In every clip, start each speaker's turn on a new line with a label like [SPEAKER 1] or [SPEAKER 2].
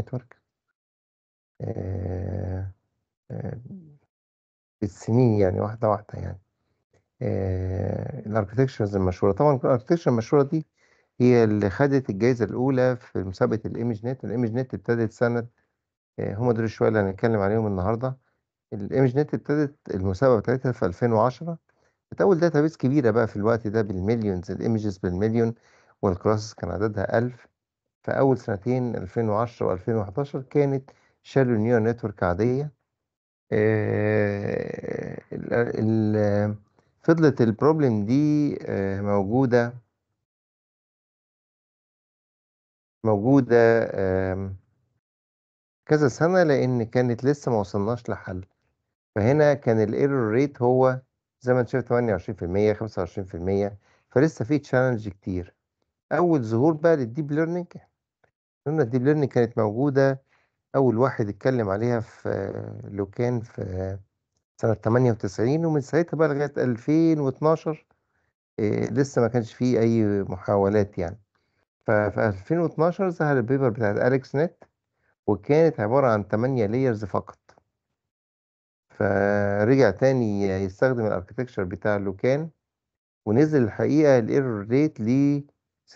[SPEAKER 1] نتورك آه،
[SPEAKER 2] آه، بالسنين يعني واحدة واحدة يعني آه، الاركتكشرز المشهورة طبعا الاركتكشر المشهورة دي هي اللي خدت الجائزة الأولى في مسابقة الإيمج نت الإيمج نت ابتدت سنة هم دول شوية اللي هنتكلم عليهم النهاردة الإيمج نت ابتدت المسابقة بتاعتها في 2010 كانت أول داتابيس كبيرة بقى في الوقت ده بالمليونز الإيمجز بالمليون والكلاسز كان عددها 1000 في أول سنتين 2010 و2011 كانت شالو نيو نتورك عادية آه، فضلت البروبلم دي آه، موجودة موجودة كذا سنة لأن كانت لسه ما وصلناش لحل فهنا كان الايرور ريت هو زي ما انت شايف 28% 25% فلسه في تشالنج كتير اول ظهور بقى للديب ليرنينج لأن الديب ليرنينج كانت موجودة أول واحد اتكلم عليها في لو كان في سنة 98 ومن ساعتها بقى لغاية 2012 آه، لسه ما كانش فيه أي محاولات يعني ففي 2012 ظهر البيبر بتاعت أليكس نت وكانت عبارة عن 8 لايرز فقط فرجع تاني يستخدم الاركتكشر بتاع لوكان ونزل الحقيقة الايرور ريت ل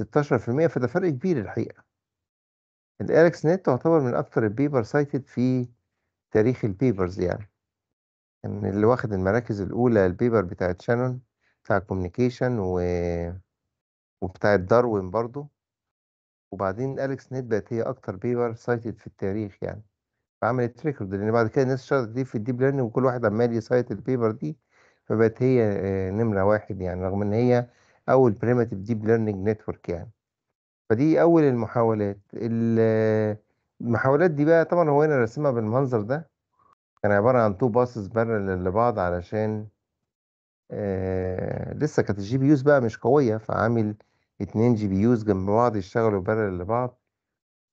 [SPEAKER 2] 16% فده فرق كبير الحقيقة الاركس نت تعتبر من اكثر البيبر سايتد في تاريخ البيبرز يعني كان يعني اللي واخد المراكز الاولى البيبر بتاعت شانون بتاع كوميونيكيشن و وبتاعت داروين برضو وبعدين اليكس نت بقت هي اكتر بيبر سايتد في التاريخ يعني فعملت ريكورد لان بعد كده الناس اشتغلت دي في الديب ليرنينج وكل واحد عمال يسايت البيبر دي فبقت هي آه، نمره واحد يعني رغم ان هي اول بريمتيف ديب ليرنينج نتورك يعني فدي أول المحاولات، ال المحاولات دي بقى طبعًا هو هنا راسمها بالمنظر ده، كان عبارة عن تو passes بارل لبعض علشان آآ آه، لسه كانت الجي بي يوز بقى مش قوية، فعامل اتنين جي بي يوز جنب بعض يشتغلوا بارل لبعض،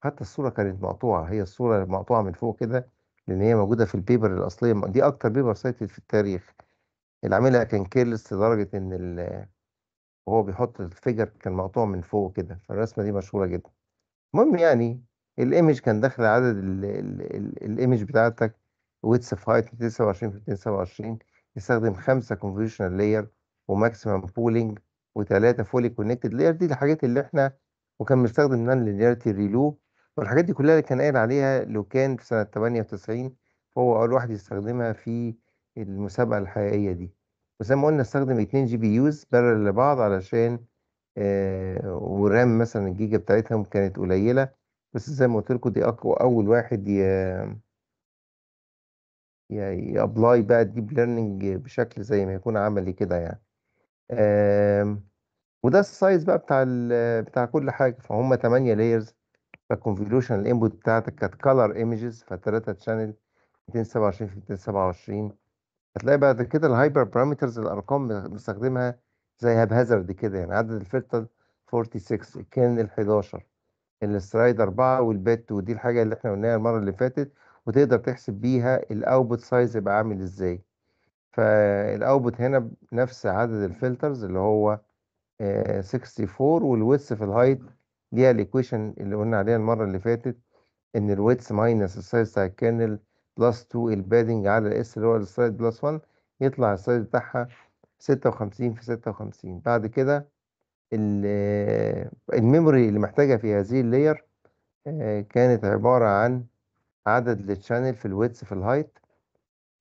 [SPEAKER 2] حتى الصورة كانت مقطوعة، هي الصورة مقطوعة من فوق كده، لإن هي موجودة في البيبر الأصلية، دي أكتر بيبر سايتد في التاريخ، اللي عاملها كان كيرلس لدرجة إن ال وهو بيحط الفيجر كان مقطوع من فوق كده فالرسمه دي مشهوره جدا المهم يعني الايمج كان داخل عدد الايمج بتاعتك ويتس اوف هايت 229 في 227 يستخدم خمسه كونفوليوشنال لاير وماكسيمم بولينج وثلاثه فولي كونكتد لاير دي الحاجات اللي احنا وكان مستخدم نان لينيرتي ريلو والحاجات دي كلها اللي كان قايل عليها لو كان في سنه 98 هو اول واحد يستخدمها في المسابقه الحقيقيه دي وزي ما قلنا استخدم 2 جي بي يوز بارل لبعض علشان آه ورام مثلا الجيجا بتاعتهم كانت قليله بس زي ما قلت لكم دي اقوى اول واحد يابلاي بقى الديب ليرنينج بشكل زي ما يكون عملي كده يعني آه وده السايز بقى بتاع بتاع كل حاجه فهم 8 لايرز فالكونفوليوشن الانبوت بتاعتك كانت كلر ايمجز ف3 تشانل 227 في 227 هتلاقي بعد كده الهايبر بارامترز الارقام بنستخدمها زي هاب هازارد كده يعني عدد الفلتر 46 كان ال 11 السترايد 4 والبت ودي الحاجه اللي احنا قلناها المره اللي فاتت وتقدر تحسب بيها الاوتبوت سايز يبقى عامل ازاي فالاوتبوت هنا نفس عدد الفلترز اللي هو 64 آه، والويتس في الهايت ليها الايكويشن اللي قلنا عليها المره اللي فاتت ان الويتس ماينس السايز بتاع الكيرنل بلس 2 البادنج على الاس اللي هو السلايد بلس 1 يطلع السلايد بتاعها 56 في 56 بعد كده آه، الميموري اللي محتاجها في هذه اللاير آه، كانت عبارة عن عدد للشانل في الويتس في الهايت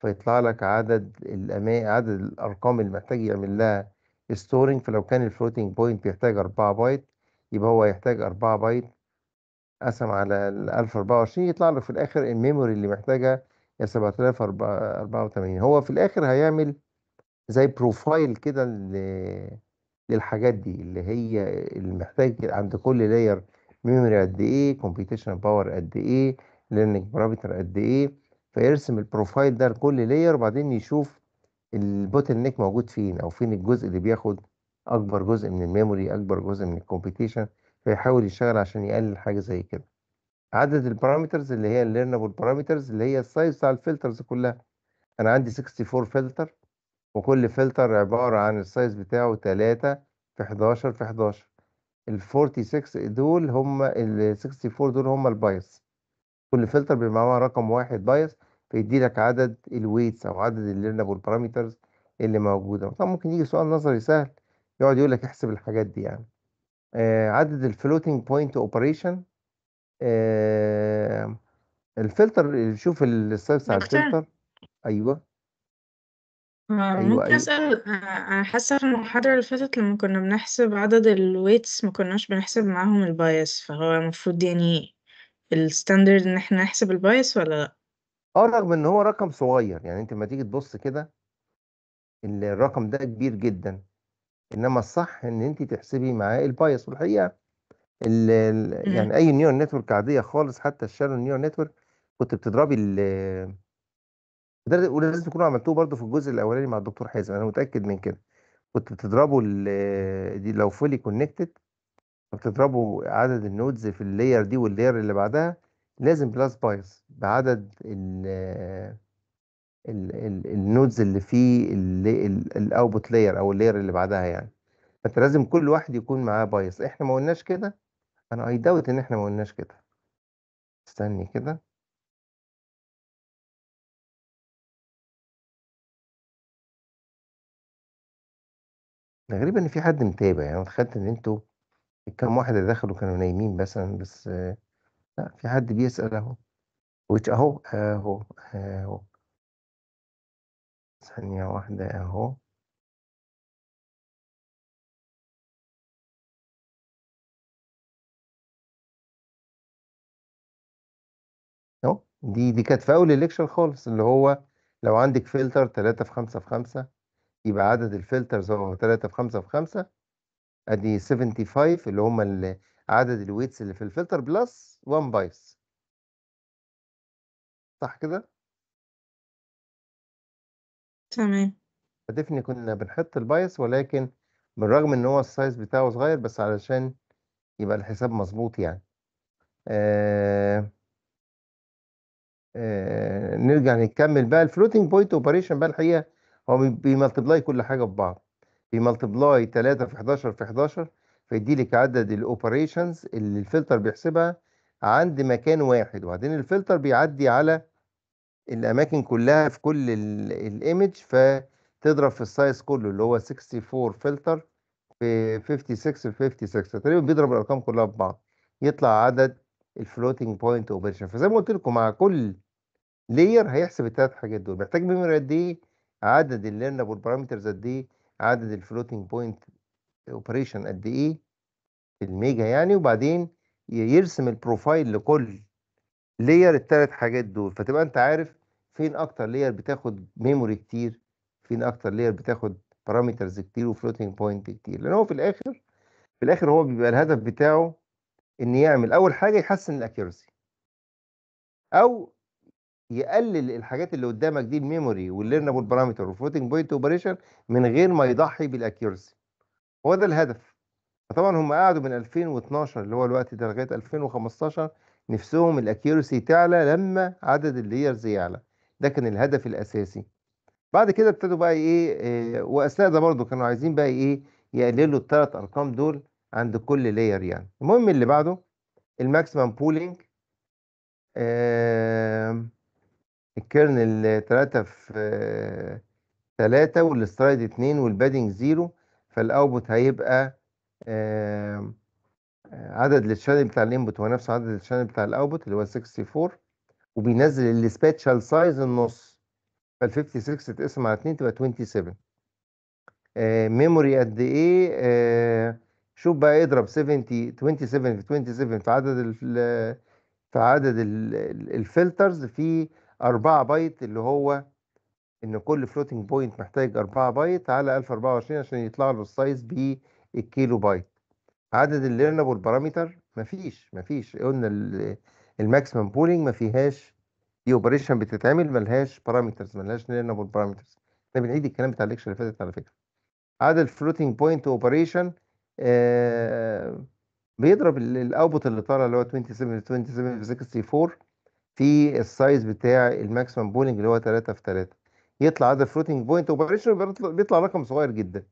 [SPEAKER 2] فيطلع لك عدد الأما عدد الأرقام اللي محتاج يعمل لها ستورنج فلو كان الفلوتنج بوينت بيحتاج 4 بايت يبقى هو يحتاج 4 بايت قسم على ال 1024 يطلع له في الاخر الميموري اللي محتاجها هي 7084 هو في الاخر هيعمل زي بروفايل كده للحاجات دي اللي هي اللي محتاج عند كل لاير ميموري قد ايه كومبيتيشن باور قد ايه ليرنينج بارامتر قد ايه فيرسم البروفايل ده لكل لاير وبعدين يشوف البوتل نيك موجود فين او فين الجزء اللي بياخد اكبر جزء من الميموري اكبر جزء من الكومبيتيشن فيحاول يشتغل عشان يقلل حاجة زي كده عدد البارامترز اللي هي الليرنبل بارامترز اللي هي السايز بتاع الفلترز كلها أنا عندي 64 فلتر وكل فلتر عبارة عن السايز بتاعه 3 في 11 في 11 ال 46 دول هم ال 64 دول هم البايس كل فلتر بيبقى معاه رقم واحد بايس فيدي لك عدد الويتس او عدد الليرنبل بارامترز اللي موجوده طب ممكن يجي سؤال نظري سهل يقعد يقول لك احسب الحاجات دي يعني آه، عدد الفلوتنج بوينت اوبريشن الفلتر شوف السيرس على الفلتر ايوه
[SPEAKER 1] أيوة ممكن أيوة. أسأل آه، أنا حاسة في
[SPEAKER 2] المحاضرة اللي فاتت لما كنا بنحسب عدد الويتس ما كناش بنحسب معاهم البايس فهو المفروض يعني الستاندرد إن احنا نحسب البايس ولا لأ؟ اه رغم إن هو رقم صغير يعني أنت لما تيجي تبص كده الرقم ده كبير جدا انما الصح ان انت تحسبي معاه البايس والحقيقه الـ الـ إمم. يعني اي نيورال نتورك عاديه خالص حتى الشانل نيورال نتورك كنت بتضربي ال ولازم تكونوا عملتوه برضه في الجزء الاولاني مع الدكتور حازم انا متاكد من كده كنت بتضربوا دي لو فولي كونكتد بتضربوا عدد النودز في اللاير دي واللاير اللي بعدها لازم بلس بايس بعدد ال النودز اللي فيه الاوتبوت لاير او اللاير اللي بعدها يعني فانت لازم كل واحد يكون معاه بايس احنا ما قلناش كده انا اي داوت ان احنا ما قلناش كده استني كده غريب ان في حد متابع يعني اتخيلت ان انتوا كم واحد اللي دخلوا كانوا نايمين مثلا بس لا في حد بيسأل اهو which اهو اهو اهو ثانية واحدة اهو اهو دي دي كانت في أول الليكشر خالص اللي هو لو عندك فلتر 3 في 5 في 5 يبقى عدد الفلترز هو 3 في 5 في 5 ادي 75 اللي هم عدد الويتس اللي في الفلتر بلس 1 بايس صح كده؟ تمام. فديفنلي كنا بنحط البايس ولكن بالرغم إن هو السايز بتاعه صغير بس علشان يبقى الحساب مظبوط يعني. آآ آه، آآ آه، نرجع نكمل بقى الفلوتنج بوينت اوبريشن بقى الحقيقة هو بيملتبلاي كل حاجة ببعض. بيملتبلاي 3 في 11 في 11 فيدي لك عدد الاوبريشنز اللي الفلتر بيحسبها عند مكان واحد وبعدين الفلتر بيعدي على الاماكن كلها في كل الايمج فتضرب في السايز كله اللي هو 64 فلتر في 56 في 56 تقريبا بيضرب الارقام كلها في بعض يطلع عدد الفلوتنج بوينت اوبريشن فزي ما قلت لكم مع كل لاير هيحسب الثلاث حاجات دول محتاج ميموري قد ايه عدد الليرنبل بارامترز قد ايه عدد الفلوتنج بوينت اوبريشن قد ايه في الميجا يعني وبعدين يرسم البروفايل لكل لير الثلاث حاجات دول فتبقى انت عارف فين اكتر لاير بتاخد ميموري كتير فين اكتر لاير بتاخد بارامترز كتير وفلوتنج بوينت كتير لان هو في الاخر في الاخر هو بيبقى الهدف بتاعه ان يعمل اول حاجه يحسن الاكيورسي او يقلل الحاجات اللي قدامك دي الميموري والليرنبل بارامتر والفلوتنج بوينت اوبريشن من غير ما يضحي بالاكيورسي هو ده الهدف فطبعا هم قعدوا من 2012 اللي هو الوقت ده لغايه 2015 نفسهم الاكيورسي تعلى لما عدد اللايرز يعلى ده كان الهدف الاساسي بعد كده ابتدوا بقى ايه, إيه واثناء ده برضو كانوا عايزين بقى ايه يقللوا الثلاث ارقام دول عند كل لاير يعني المهم اللي بعده الماكسيمم بولينج آه الكيرنل 3 في 3 والسترايد 2 والبادنج 0 فالاوتبوت هيبقى آه عدد الشانل بتاع الانبوت هو نفس عدد الشانل بتاع الاوتبوت اللي هو 64 وبينزل السبيشال سايز النص فال 56 تتقسم على 2 تبقى 27 ميموري آه، قد ايه آه، شوف بقى اضرب 70 27 في 27 في عدد في عدد الفلترز في 4 بايت اللي هو ان كل فلوتنج بوينت محتاج 4 بايت على 1024 عشان يطلع له السايز بالكيلو بايت عدد الليرنبل باراميتر مفيش مفيش قلنا الماكسيمم بولينج ما فيهاش دي اوبريشن بتتعمل ملهاش بارامترز ملهاش نيرنبل بارامترز احنا بنعيد الكلام بتاع الليكشر اللي فاتت على فكره عدد الفلوتنج بوينت اوبريشن بيضرب الاوبوت اللي طالع اللي هو 27 27 64 في السايز بتاع الماكسيمم بولينج اللي هو 3 في 3 يطلع عدد فلوتنج بوينت اوبريشن بيطلع رقم صغير جدا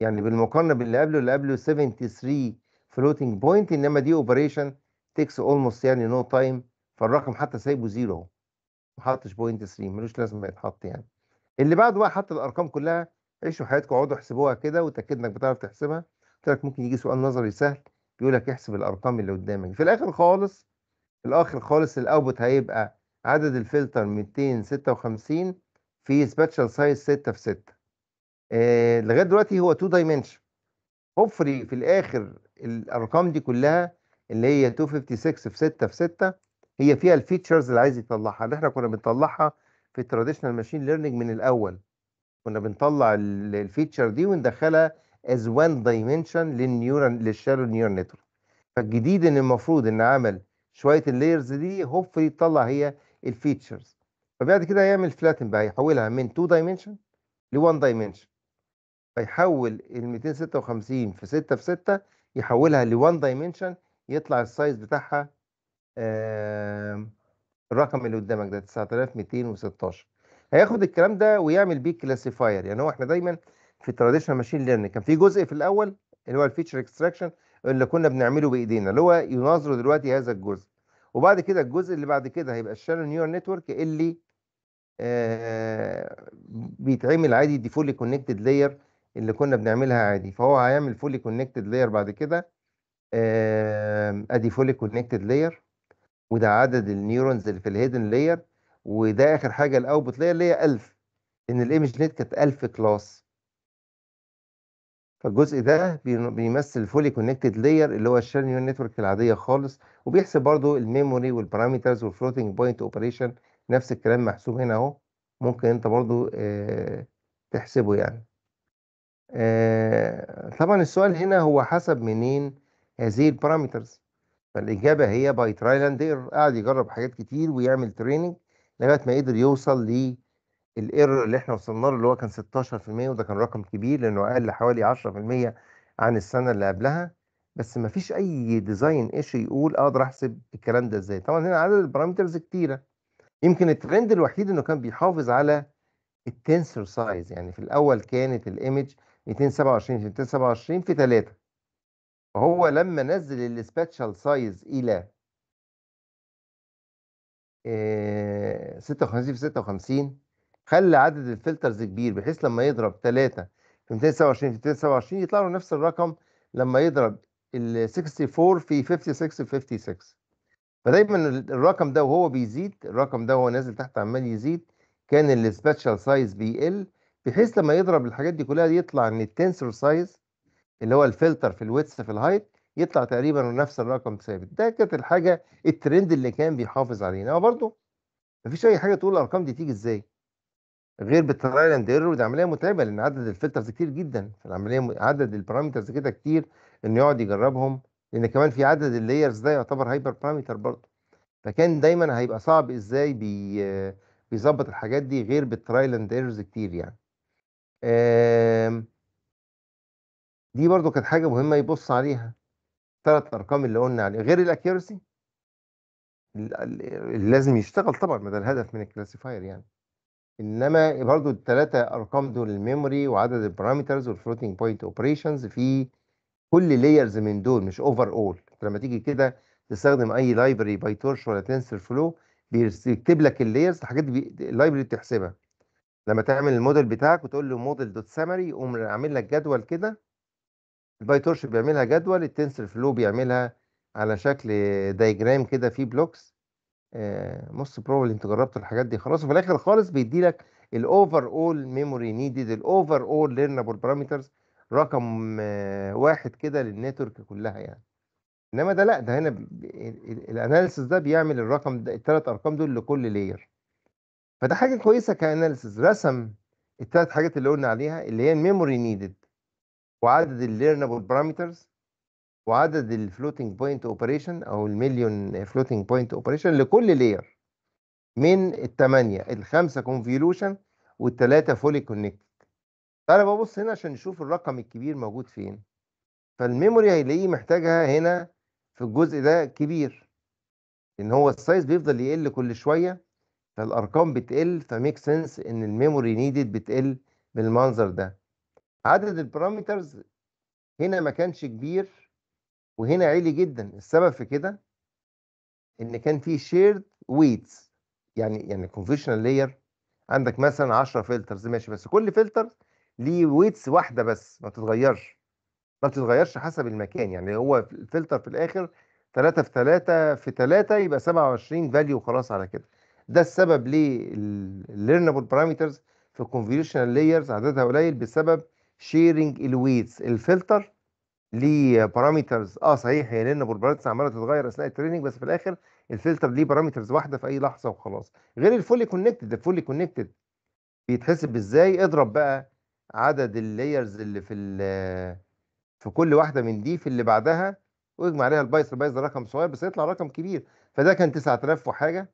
[SPEAKER 2] يعني بالمقارنه باللي قبله اللي قبله 73 فلوتنج بوينت انما دي اوبريشن تيكس اولموست يعني نو no تايم فالرقم حتى سايبه زيرو ما حطش بوينت 3 ملوش لازمه يتحط يعني اللي بعده بقى حط الارقام كلها عيشوا حياتكم اقعدوا احسبوها كده وتاكد انك بتعرف تحسبها قلت لك ممكن يجي سؤال نظري سهل بيقول لك احسب الارقام اللي قدامك في الاخر خالص في الاخر خالص الاوتبوت هيبقى عدد الفلتر 256 في سبيشال سايز 6 في 6 آه لغايه دلوقتي هو 2 دايمنشن هوبفلي في الاخر الارقام دي كلها اللي هي 256 في 6 في 6 هي فيها الفيتشرز اللي عايز يطلعها اللي احنا كنا بنطلعها في التراديشنال ماشين ليرنينج من الاول كنا بنطلع الفيتشر دي وندخلها از وان دايمنشن للنيورن للشالو نيورال نتورك فالجديد ان المفروض ان عمل شويه اللايرز دي هوبفلي تطلع هي الفيتشرز فبعد كده هيعمل فلاتن بقى يحولها من 2 دايمنشن ل 1 دايمنشن فيحول ال 256 في 6 في 6 يحولها ل 1 دايمنشن يطلع السايز بتاعها الرقم اللي قدامك ده 9216 هياخد الكلام ده ويعمل بيه كلاسيفاير يعني هو احنا دايما في التراديشنال ماشين ليرن كان في جزء في الاول اللي هو الفيتشر اكستراكشن اللي كنا بنعمله بايدينا اللي هو يناظروا دلوقتي هذا الجزء وبعد كده الجزء اللي بعد كده هيبقى الشانل نيور نتورك اللي آه، بيتعمل عادي دي فولي كونكتد لاير اللي كنا بنعملها عادي فهو هيعمل فولي كونكتد لاير بعد كده ادي فولي كونكتد لاير وده عدد النيورونز اللي في الهيدن لاير وده اخر حاجه الاوتبوت لاير اللي هي 1000 ان الايمج نت كانت 1000 كلاس فالجزء ده بيمثل فولي كونكتد لاير اللي هو الشال نيورال نتورك العاديه خالص وبيحسب برضو الميموري والبارامترز والفلوتنج بوينت اوبريشن نفس الكلام محسوب هنا اهو ممكن انت برضو آه، تحسبه يعني آه، طبعا السؤال هنا هو حسب منين هذه البارامترز فالاجابه هي باي ترايل اند ايرور قعد يجرب حاجات كتير ويعمل تريننج لغايه ما قدر يوصل للايرور اللي احنا وصلنا له اللي هو كان 16% وده كان رقم كبير لانه اقل حوالي 10% عن السنه اللي قبلها بس ما فيش اي ديزاين ايش يقول اقدر احسب الكلام ده ازاي طبعا هنا عدد البارامترز كتيره يمكن الترند الوحيد انه كان بيحافظ على التنسر سايز يعني في الاول كانت الايمج 227 في 227 في 3 هو لما نزل السبيشال سايز الى 56 آه، في 56 خلى عدد الفلترز كبير بحيث لما يضرب 3 في 227 في 227 يطلع له نفس الرقم لما يضرب ال 64 في 56 في 56 فدايما الرقم ده وهو بيزيد الرقم ده وهو نازل تحت عمال يزيد كان السبيشال سايز بيقل بحيث لما يضرب الحاجات دي كلها يطلع ان التنسور سايز اللي هو الفلتر في الويتس في الهايت يطلع تقريبا نفس الرقم ثابت ده كانت الحاجه الترند اللي كان بيحافظ عليه هو برضه مفيش اي حاجه تقول الارقام دي تيجي ازاي غير بالترايل اند ايرور دي عمليه متعبه لان عدد الفلترز كتير جدا فالعمليه عدد البارامترز كده كتير انه يقعد يجربهم لان كمان في عدد اللايرز ده يعتبر هايبر بارامتر برضه فكان دايما هيبقى صعب ازاي بي بيظبط الحاجات دي غير بالترايل اند ايرورز كتير يعني آمم دي برضو كانت حاجة مهمة يبص عليها ثلاث أرقام اللي قلنا عليه غير الأكيورسي لازم يشتغل طبعا ما ده الهدف من الكلاسيفاير يعني انما برضو الثلاثه ارقام دول الميموري وعدد البارامترز والفلوتنج بوينت اوبريشنز في كل لايرز من دول مش اوفر اول لما تيجي كده تستخدم اي لايبرري باي تورش ولا تنسر فلو بيكتب لك اللايرز الحاجات دي اللايبرري بتحسبها لما تعمل الموديل بتاعك وتقول له موديل دوت سامري يقوم عامل لك جدول كده الباي تورش بيعملها جدول التنسر فلو بيعملها على شكل دايجرام كده فيه بلوكس موست آه، بروبل انت جربت الحاجات دي خلاص وفي الاخر خالص بيدي لك الاوفر اول ميموري نيدد الاوفر اول ليرنبل بارامترز رقم آه، واحد كده للنتورك كلها يعني انما ده لا ده هنا الاناليسيس ده بيعمل الرقم ده الثلاث ارقام دول لكل لير فده حاجه كويسه كاناليسيس رسم الثلاث حاجات اللي قلنا عليها اللي هي الميموري نيدد وعدد الليرنبل بارامترز وعدد الفلوتنج بوينت اوبريشن او المليون فلوتنج بوينت اوبريشن لكل لير من الثمانيه الخمسه كونفيولوشن والثلاثه فولي كونكت تعالى ببص هنا عشان نشوف الرقم الكبير موجود فين فالميموري هيلاقيه محتاجها هنا في الجزء ده كبير لان هو السايز بيفضل يقل كل شويه فالارقام بتقل فميك سنس ان الميموري نيدد بتقل بالمنظر ده عدد البارامترز هنا ما كانش كبير وهنا عالي جدا السبب في كده ان كان في شيرد ويتس يعني يعني كونفشنال لاير عندك مثلا 10 فلترز ماشي بس كل فلتر ليه ويتس واحده بس ما بتتغيرش ما بتتغيرش حسب المكان يعني هو الفلتر في الاخر 3 في 3 في 3 يبقى 27 فاليو وخلاص على كده ده السبب ليه الليرنبل بارامترز في الكونفشنال لايرز عددها قليل بسبب شيرنج الويتس الفلتر ليه بارامترز اه صحيح هي لان البارامترز عماله تتغير اثناء التريننج بس في الاخر الفلتر ليه بارامترز واحده في اي لحظه وخلاص غير الفولي كونكتد الفولي كونكتد بيتحسب ازاي اضرب بقى عدد اللايرز اللي في في كل واحده من دي في اللي بعدها واجمع عليها البايس البايس ده رقم صغير بس يطلع رقم كبير فده كان 9000 وحاجه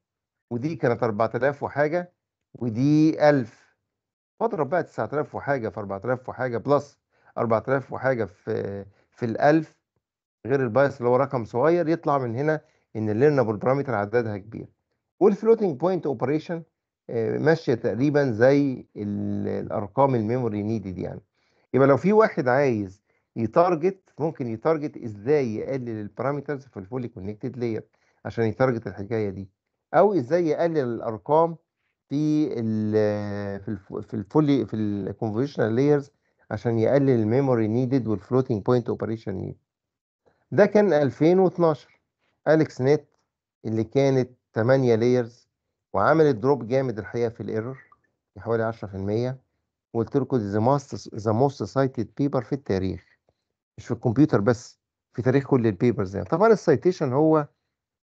[SPEAKER 2] ودي كانت 4000 وحاجه ودي 1000 فاضرب بقى 9000 وحاجة في 4000 وحاجة بلس 4000 وحاجة في في ال1000 غير البايس اللي هو رقم صغير يطلع من هنا ان الليرنبل بارامتر عددها كبير والفلوتنج بوينت اوبريشن آه، ماشيه تقريبا زي الارقام الميموري نيدد يعني يبقى لو في واحد عايز يتارجت ممكن يتارجت ازاي يقلل البارامترز في الفولي كونكتد لاير عشان يتارجت الحكايه دي او ازاي يقلل الارقام في ال في ال في الفولي في الكونفوليوشنال لايرز عشان يقلل الميموري نيدد والفلوتنج بوينت اوبريشن نيد ده كان 2012 اليكس نت اللي كانت 8 لايرز وعملت دروب جامد الحقيقه في الايرور حوالي 10% وقلت لكم ذا ماست ذا موست سايتد بيبر في التاريخ مش في الكمبيوتر بس في تاريخ كل البيبرز يعني طبعا السيتيشن هو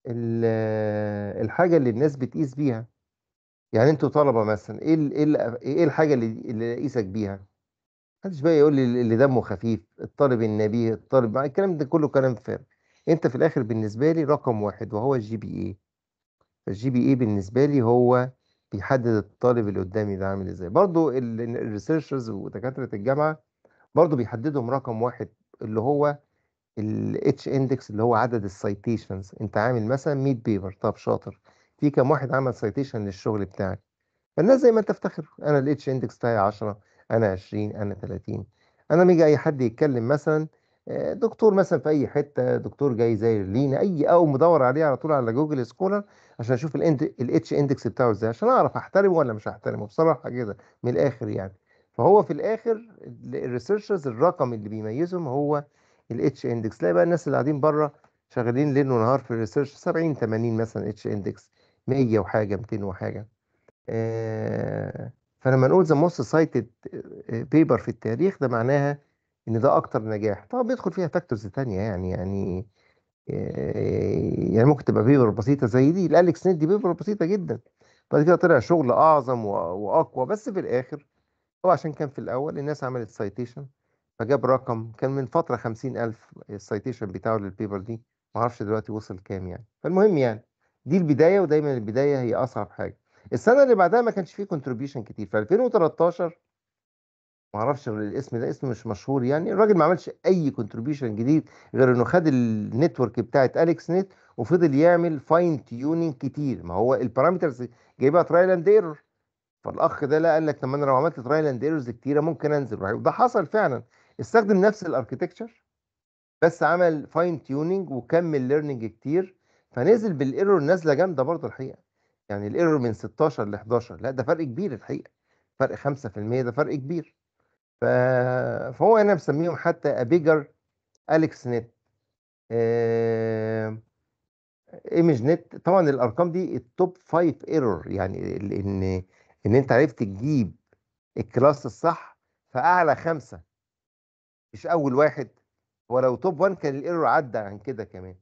[SPEAKER 2] الحاجه اللي الناس بتقيس بيها يعني انتوا طلبه مثلا ايه إيه, ايه الحاجه اللي اللي اقيسك بيها محدش بقى يقول لي اللي دمه خفيف الطالب النبيه الطالب مع الكلام ده كله كلام فارغ انت في الاخر بالنسبه لي رقم واحد وهو الجي بي اي فالجي بي اي بالنسبه لي هو بيحدد الطالب اللي قدامي ده عامل ازاي برضو الريسيرشرز ودكاتره الجامعه برضو بيحددهم رقم واحد اللي هو الاتش اندكس اللي هو عدد السيتيشنز انت عامل مثلا 100 بيبر طب شاطر في كام واحد عمل سيتيشن للشغل بتاعي فالناس زي ما انت افتخر انا الاتش اندكس بتاعي 10 انا 20 انا 30 انا لما يجي اي حد يتكلم مثلا آه، دكتور مثلا في اي حته دكتور جاي زي لينا اي او مدور عليه على طول على جوجل سكولر عشان اشوف الاتش اندكس بتاعه ازاي عشان اعرف احترمه ولا مش احترمه بصراحه كده من الاخر يعني فهو في الاخر الريسيرشرز الرقم اللي بيميزهم هو الاتش اندكس لا بقى الناس اللي قاعدين بره شغالين ليل ونهار في الريسيرش 70 80 مثلا اتش اندكس 100 وحاجه 200 وحاجه فلما نقول ذا موست سايتد بيبر في التاريخ ده معناها ان ده اكتر نجاح طبعا بيدخل فيها فاكتورز تانية يعني يعني يعني ممكن تبقى بيبر بسيطه زي دي الاليكس نت دي بيبر بسيطه جدا بعد كده طلع شغل اعظم واقوى بس في الاخر هو عشان كان في الاول الناس عملت سايتيشن فجاب رقم كان من فتره 50000 السايتيشن بتاعه للبيبر دي معرفش دلوقتي وصل كام يعني فالمهم يعني دي البدايه ودايما البدايه هي اصعب حاجه السنه اللي بعدها ما كانش فيه كونتريبيوشن كتير في 2013 ما اعرفش الاسم ده اسم مش مشهور يعني الراجل ما عملش اي كونتريبيوشن جديد غير انه خد النتورك بتاعت اليكس نت وفضل يعمل فاين تيوننج كتير ما هو البارامترز جايبها ترايل اند ايرور فالاخ ده لا قال لك طب انا لو عملت ترايل اند ايرورز كتيره ممكن انزل وده حصل فعلا استخدم نفس الاركتكتشر بس عمل فاين تيوننج وكمل ليرنينج كتير فنزل بالايرور نازله جامده برضه الحقيقه يعني الايرور من 16 ل 11 لا ده فرق كبير الحقيقه فرق 5% ده فرق كبير ف... فهو انا مسميهم حتى ابيجر اليكس نت ايمج نت طبعا الارقام دي التوب 5 ايرور يعني ان ان انت عرفت تجيب الكلاس الصح فاعلى خمسه مش اول واحد ولو توب 1 كان الايرور عدى عن كده كمان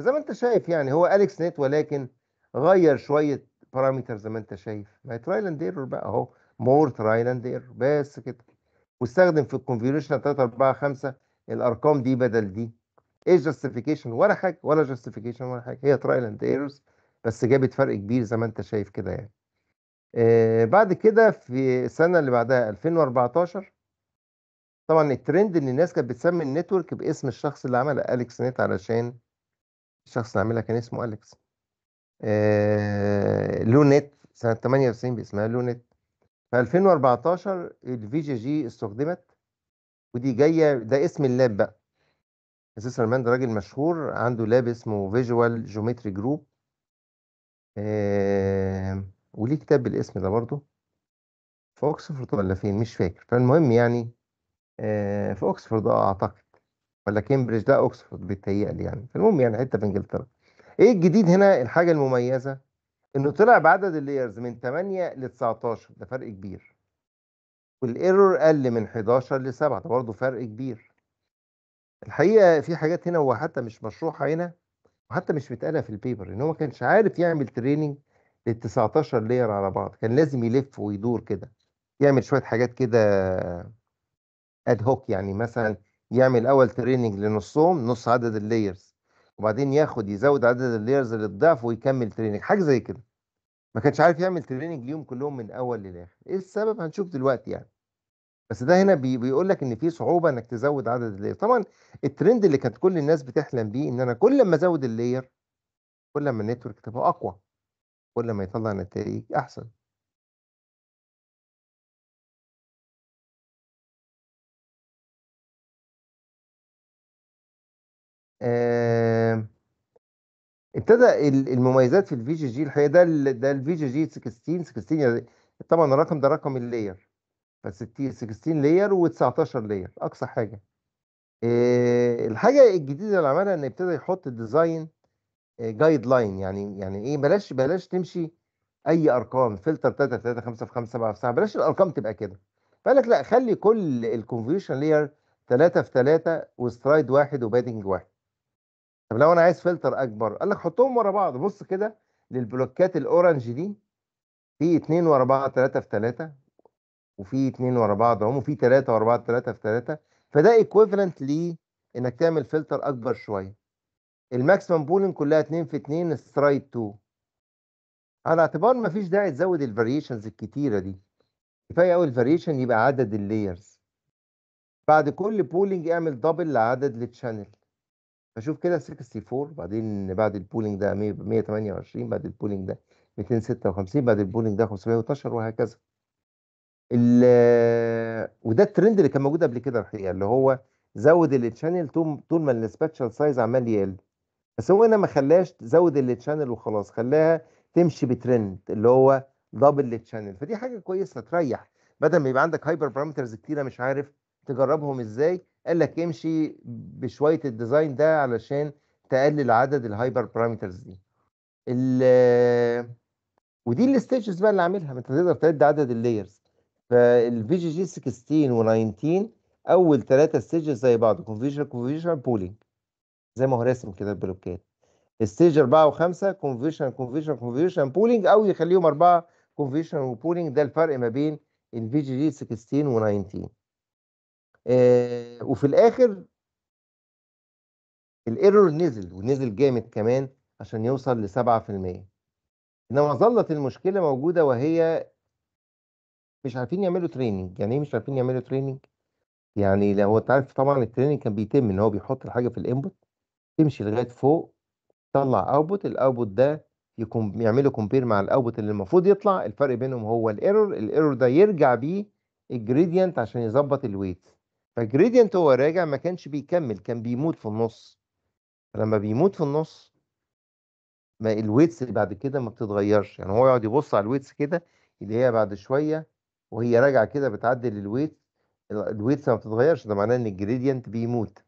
[SPEAKER 2] فزي ما انت شايف يعني هو اليكس نيت ولكن غير شويه باراميتر زي ما انت شايف ما هي ترايل اند ايرور بقى اهو مور ترايل اند ايرور بس كده واستخدم في الكونفوليوشن 3 4 5 الارقام دي بدل دي ايه جاستيفيكيشن ولا حاجه ولا جاستيفيكيشن ولا حاجه هي ترايل اند ايرورز بس جابت فرق كبير زي ما انت شايف كده يعني آه بعد كده في السنه اللي بعدها 2014 طبعا الترند ان الناس كانت بتسمي النتورك باسم الشخص اللي عمل اليكس نت علشان الشخص اللي عاملها كان اسمه أليكس آه لونت سنة 98 باسمها لونت في 2014 الفي جي جي استخدمت ودي جاية ده اسم اللاب بقى أساس مان ده راجل مشهور عنده لاب اسمه فيجوال جيومتري جروب وليه كتاب بالاسم ده برضه في أوكسفورد ولا فين مش فاكر فالمهم يعني آه في أوكسفورد آه، أعتقد ولا كامبريدج لأ أوكسفورد بيتهيأ لي يعني، المهم يعني حتّة في إنجلترا. إيه الجديد هنا الحاجة المميزة، إنه طلع بعدد الليرز من 8 ل19 ده فرق كبير. والايرور قَل من 11 ل7 ده برضه فرق كبير. الحقيقة في حاجات هنا هو حتّى مش مشروحة هنا، وحتّى مش متقالة في البيبر إن هو ما كانش عارف يعمل تريننج لل19 لير على بعض، كان لازم يلِف ويدور كده، يعمل شوية حاجات كده اد هوك يعني مثلًا يعمل اول تريننج لنصهم نص عدد اللايرز وبعدين ياخد يزود عدد اللايرز للضعف ويكمل تريننج حاجه زي كده ما كانش عارف يعمل تريننج ليهم كلهم من اول للاخر ايه السبب هنشوف دلوقتي يعني بس ده هنا بي بيقول لك ان في صعوبه انك تزود عدد اللاير طبعا الترند اللي كانت كل الناس بتحلم بيه ان انا كل ما ازود اللاير كل ما النتورك تبقى اقوى كل ما يطلع نتائج احسن آه ابتدى المميزات في الفي جي جي الحقيقه ده الـ ده الفي جي جي 16 16 يعني طبعا الرقم ده رقم اللاير ف 16 لاير و19 لاير اقصى حاجه آه الحاجه الجديده اللي عملها ان ابتدى يحط الديزاين جايد لاين يعني يعني ايه بلاش بلاش تمشي اي ارقام فلتر 3 3 5 في 5 7 في 7 بلاش الارقام تبقى كده فقال لك لا خلي كل الكونفيوشن لاير 3 في 3 وسترايد واحد وبادنج واحد طب لو انا عايز فلتر اكبر قال لك حطهم ورا بعض بص كده للبلوكات الاورنج دي في اتنين ورا بعض تلاتة في تلاتة وفي اتنين ورا بعض اهم وفي تلاتة ورا بعض تلاتة في تلاتة فده ايكويفالنت لانك تعمل فلتر اكبر شويه الماكسيمم بولينج كلها اتنين في اتنين سترايد تو على اعتبار مفيش داعي تزود الفاريشنز الكتيره دي كفايه قوي الفاريشن يبقى عدد اللايرز بعد كل بولينج اعمل دبل لعدد التشانل فشوف كده 64 بعدين بعد البولينج ده 128 بعد البولينج ده 256 بعد البولينج ده 512 وهكذا آه، وده الترند اللي كان موجود قبل كده الحقيقه اللي هو زود التشانل طول ما السبيشال سايز عمال يقل بس هو هنا ما خلاش زود التشانل وخلاص خلاها تمشي بترند اللي هو دبل التشانل فدي حاجه كويسه تريح بدل ما يبقى عندك هايبر بارامترز كتيره مش عارف تجربهم ازاي قال لك امشي بشويه الديزاين ده علشان تقلل عدد الهايبر بارامترز دي ال ودي الستيجز بقى اللي عاملها انت تقدر تعد عدد اللايرز فالفي جي جي 16 و19 اول ثلاثه ستيجز زي بعض كونفيجن كونفيجن بولينج زي ما هو راسم كده البلوكات ستيج 4 و5 كونفيشن كونفيشن كونفيشن بولينج او يخليهم اربعه كونفيشن وبولينج ده الفرق ما بين الفي جي جي 16 و19 آه وفي الاخر الايرور نزل ونزل جامد كمان عشان يوصل ل 7% انما ظلت المشكله موجوده وهي مش عارفين يعملوا تريننج يعني ايه مش عارفين يعملوا تريننج يعني لو انت عارف طبعا التريننج كان بيتم ان هو بيحط الحاجه في الانبوت تمشي لغايه فوق تطلع اوتبوت الاوتبوت ده يكون يعملوا كومبير مع الاوتبوت اللي المفروض يطلع الفرق بينهم هو الايرور الايرور ده يرجع بيه الجريدينت عشان يظبط الويت فجريدينت هو راجع ما كانش بيكمل كان بيموت في النص فلما بيموت في النص ما الويتس اللي بعد كده ما بتتغيرش يعني هو يقعد يبص على الويتس كده اللي هي بعد شويه وهي راجعه كده بتعدل الويت الويتس ما بتتغيرش ده معناه ان الجريدينت بيموت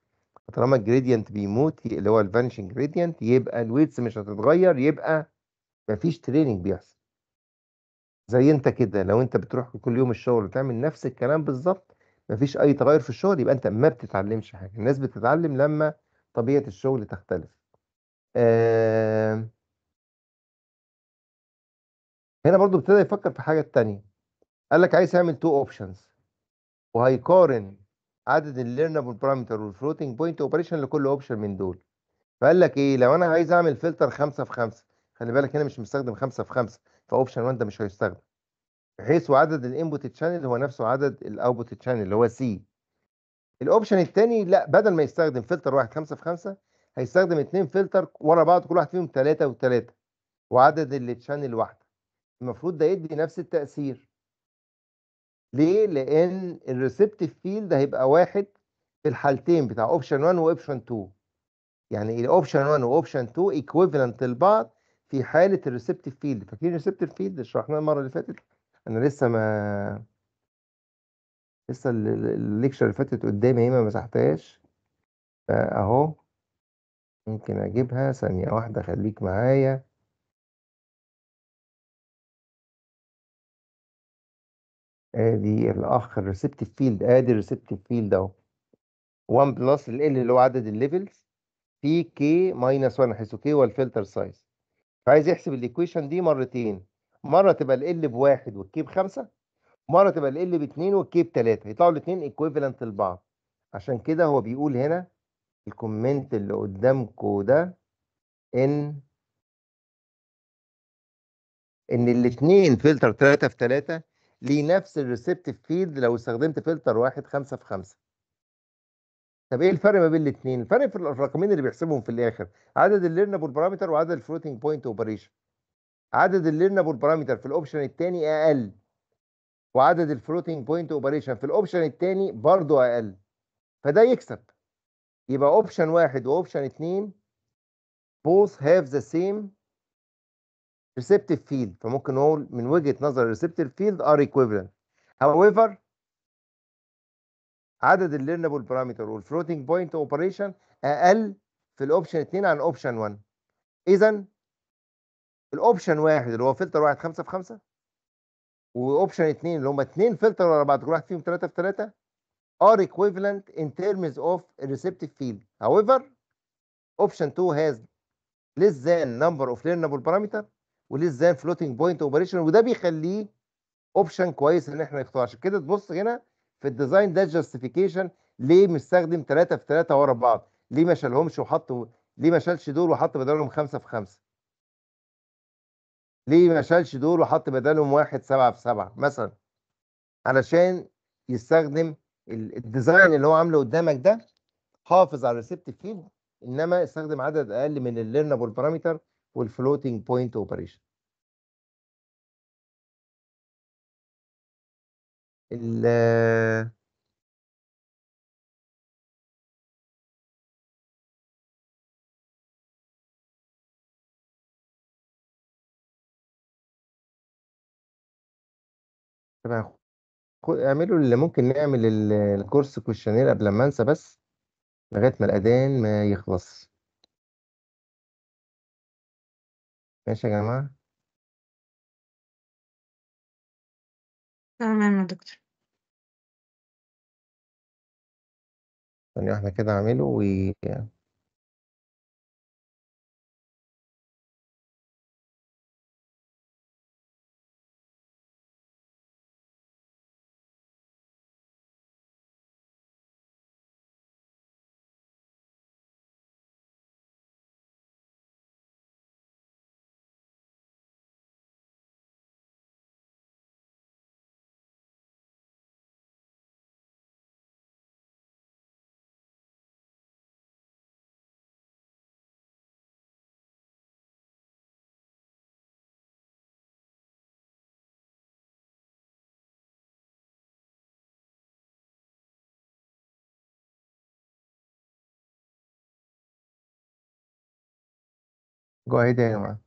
[SPEAKER 2] طالما الجريدينت بيموت اللي هو الفانشنج جريدينت يبقى الويتس مش هتتغير يبقى ما فيش تريننج بيحصل زي انت كده لو انت بتروح كل يوم الشغل وتعمل نفس الكلام بالظبط مفيش اي تغير في الشغل يبقى انت ما بتتعلمش حاجه الناس بتتعلم لما طبيعه الشغل تختلف آه هنا برضو ابتدى يفكر في حاجه تانية قال لك عايز اعمل تو اوبشنز وهيقارن عدد الليرنبل بارامتر والفلوتنج بوينت اوبريشن لكل اوبشن من دول فقال لك ايه لو انا عايز اعمل فلتر خمسة في خمسة خلي بالك هنا مش مستخدم خمسة في خمسة فاوبشن 1 ده مش هيستخدم بحيث عدد الانبوت تشانل هو نفسه عدد الاوتبوت تشانل اللي هو سي الاوبشن الثاني لا بدل ما يستخدم فلتر واحد خمسة في خمسة هيستخدم اثنين فلتر ورا بعض كل واحد فيهم ثلاثة وثلاثة وعدد اللي تشانل واحده المفروض ده يدي نفس التاثير ليه لان الريسبتيف فيلد هيبقى واحد في الحالتين بتاع اوبشن 1 واوبشن 2 يعني الاوبشن 1 واوبشن 2 ايكويفالنت لبعض في حاله الريسبتيف فيلد فاكرين الريسبتيف فيلد شرحناه المره اللي فاتت انا لسه ما لسه الليكشر اللي فاتت قدامي اهي ما مسحتهاش فاهو ممكن اجيبها ثانية واحدة خليك معايا ادي الاخ الريسبتيف فيلد ادي الريسبتيف فيلد اهو 1 بلس ال اللي هو عدد الليفلز في كي ماينس 1 حيث كي هو الفلتر سايز فعايز يحسب الايكويشن دي مرتين مره تبقى ال بواحد والكي بخمسه مره تبقى ال باتنين والكي بتلاته يطلعوا الاثنين ايكويفالنت لبعض عشان كده هو بيقول هنا الكومنت اللي قدامكم ده ان ان الاثنين فلتر 3 في 3 ليه نفس الريسبتيف فيلد لو استخدمت فلتر واحد 5 في 5 طب ايه الفرق ما بين الاثنين الفرق في الرقمين اللي بيحسبهم في الاخر عدد الليرنبل بارامتر وعدد الفلوتنج بوينت اوبريشن عدد الليرنبل بارامتر في الاوبشن الثاني اقل وعدد الفلوتنج بوينت اوبريشن في الاوبشن الثاني برضه اقل فده يكسب يبقى اوبشن واحد واوبشن اتنين both have the same receptive field فممكن نقول من وجهة نظر receptive field are equivalent however عدد الليرنبل بارامتر والفلوتنج بوينت اوبريشن اقل في الاوبشن 2 عن اوبشن 1 اذا الاوبشن واحد اللي هو فلتر واحد خمسة في خمسة واوبشن اتنين اللي هم اتنين فلتر ورا بعض كل واحد فيهم ثلاثه في ثلاثه are equivalent in terms of receptive field. However, option 2 has less than number of learnable parameter وليس than floating point operation وده بيخليه اوبشن كويس ان احنا نختاره عشان كده تبص هنا في الديزاين ده جاستيفيكيشن ليه مستخدم 3 في 3 ورا بعض ليه ما شالهمش وحط ليه ما شالش دول وحط بدلهم 5 في 5 ليه ما شالش دول وحط بدالهم واحد سبعة في سبعة مثلا علشان يستخدم الديزاين اللي هو عامله قدامك ده حافظ على ريسبت فيلد انما استخدم عدد اقل من الليرنبل باراميتر والفلوتنج بوينت اوبريشن
[SPEAKER 1] ال طب
[SPEAKER 2] اعملوا اللي ممكن نعمل الكورس كوشنير قبل ما انسى بس لغاية ما الأذان ما يخلص
[SPEAKER 1] ماشي يا جماعة تمام يا دكتور ثانية واحدة كده أعمله و 过一点嘛。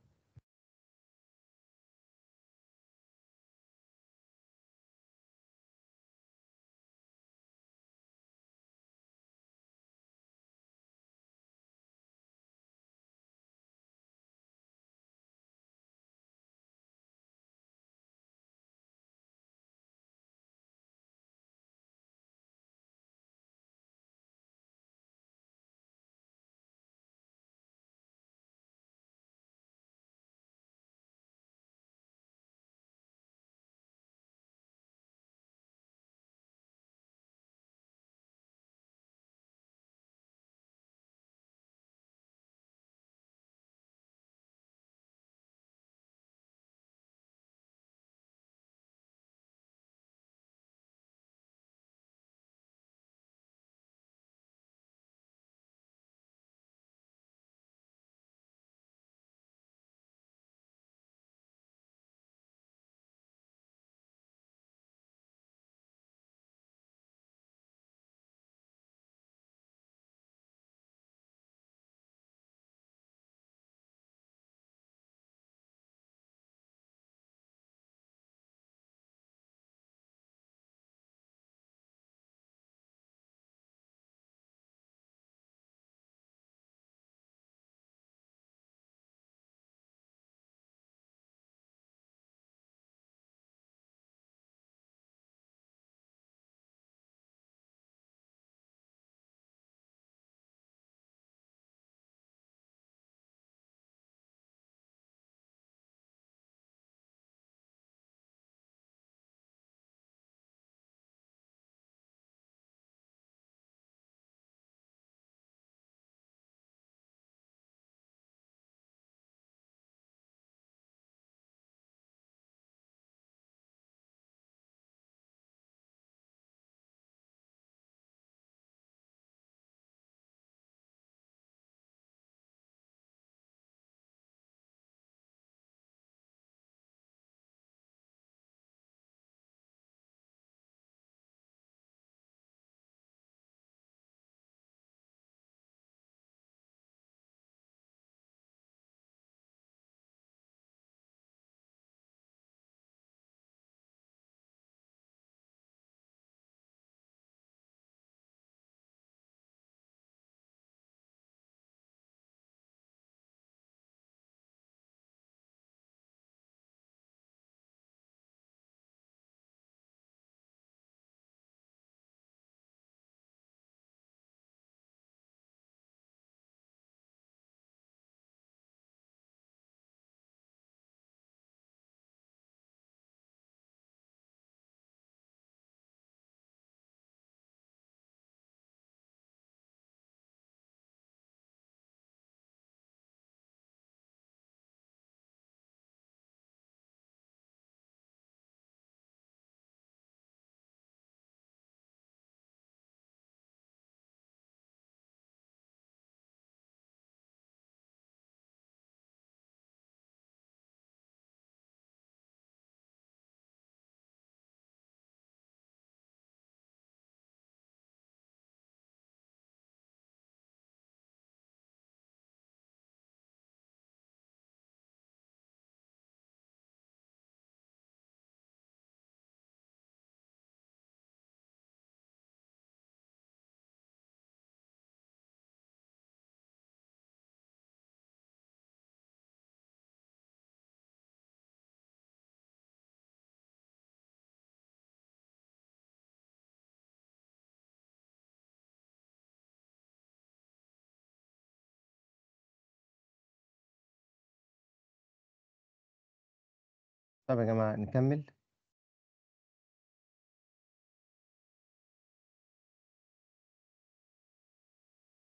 [SPEAKER 1] طب يا جماعة نكمل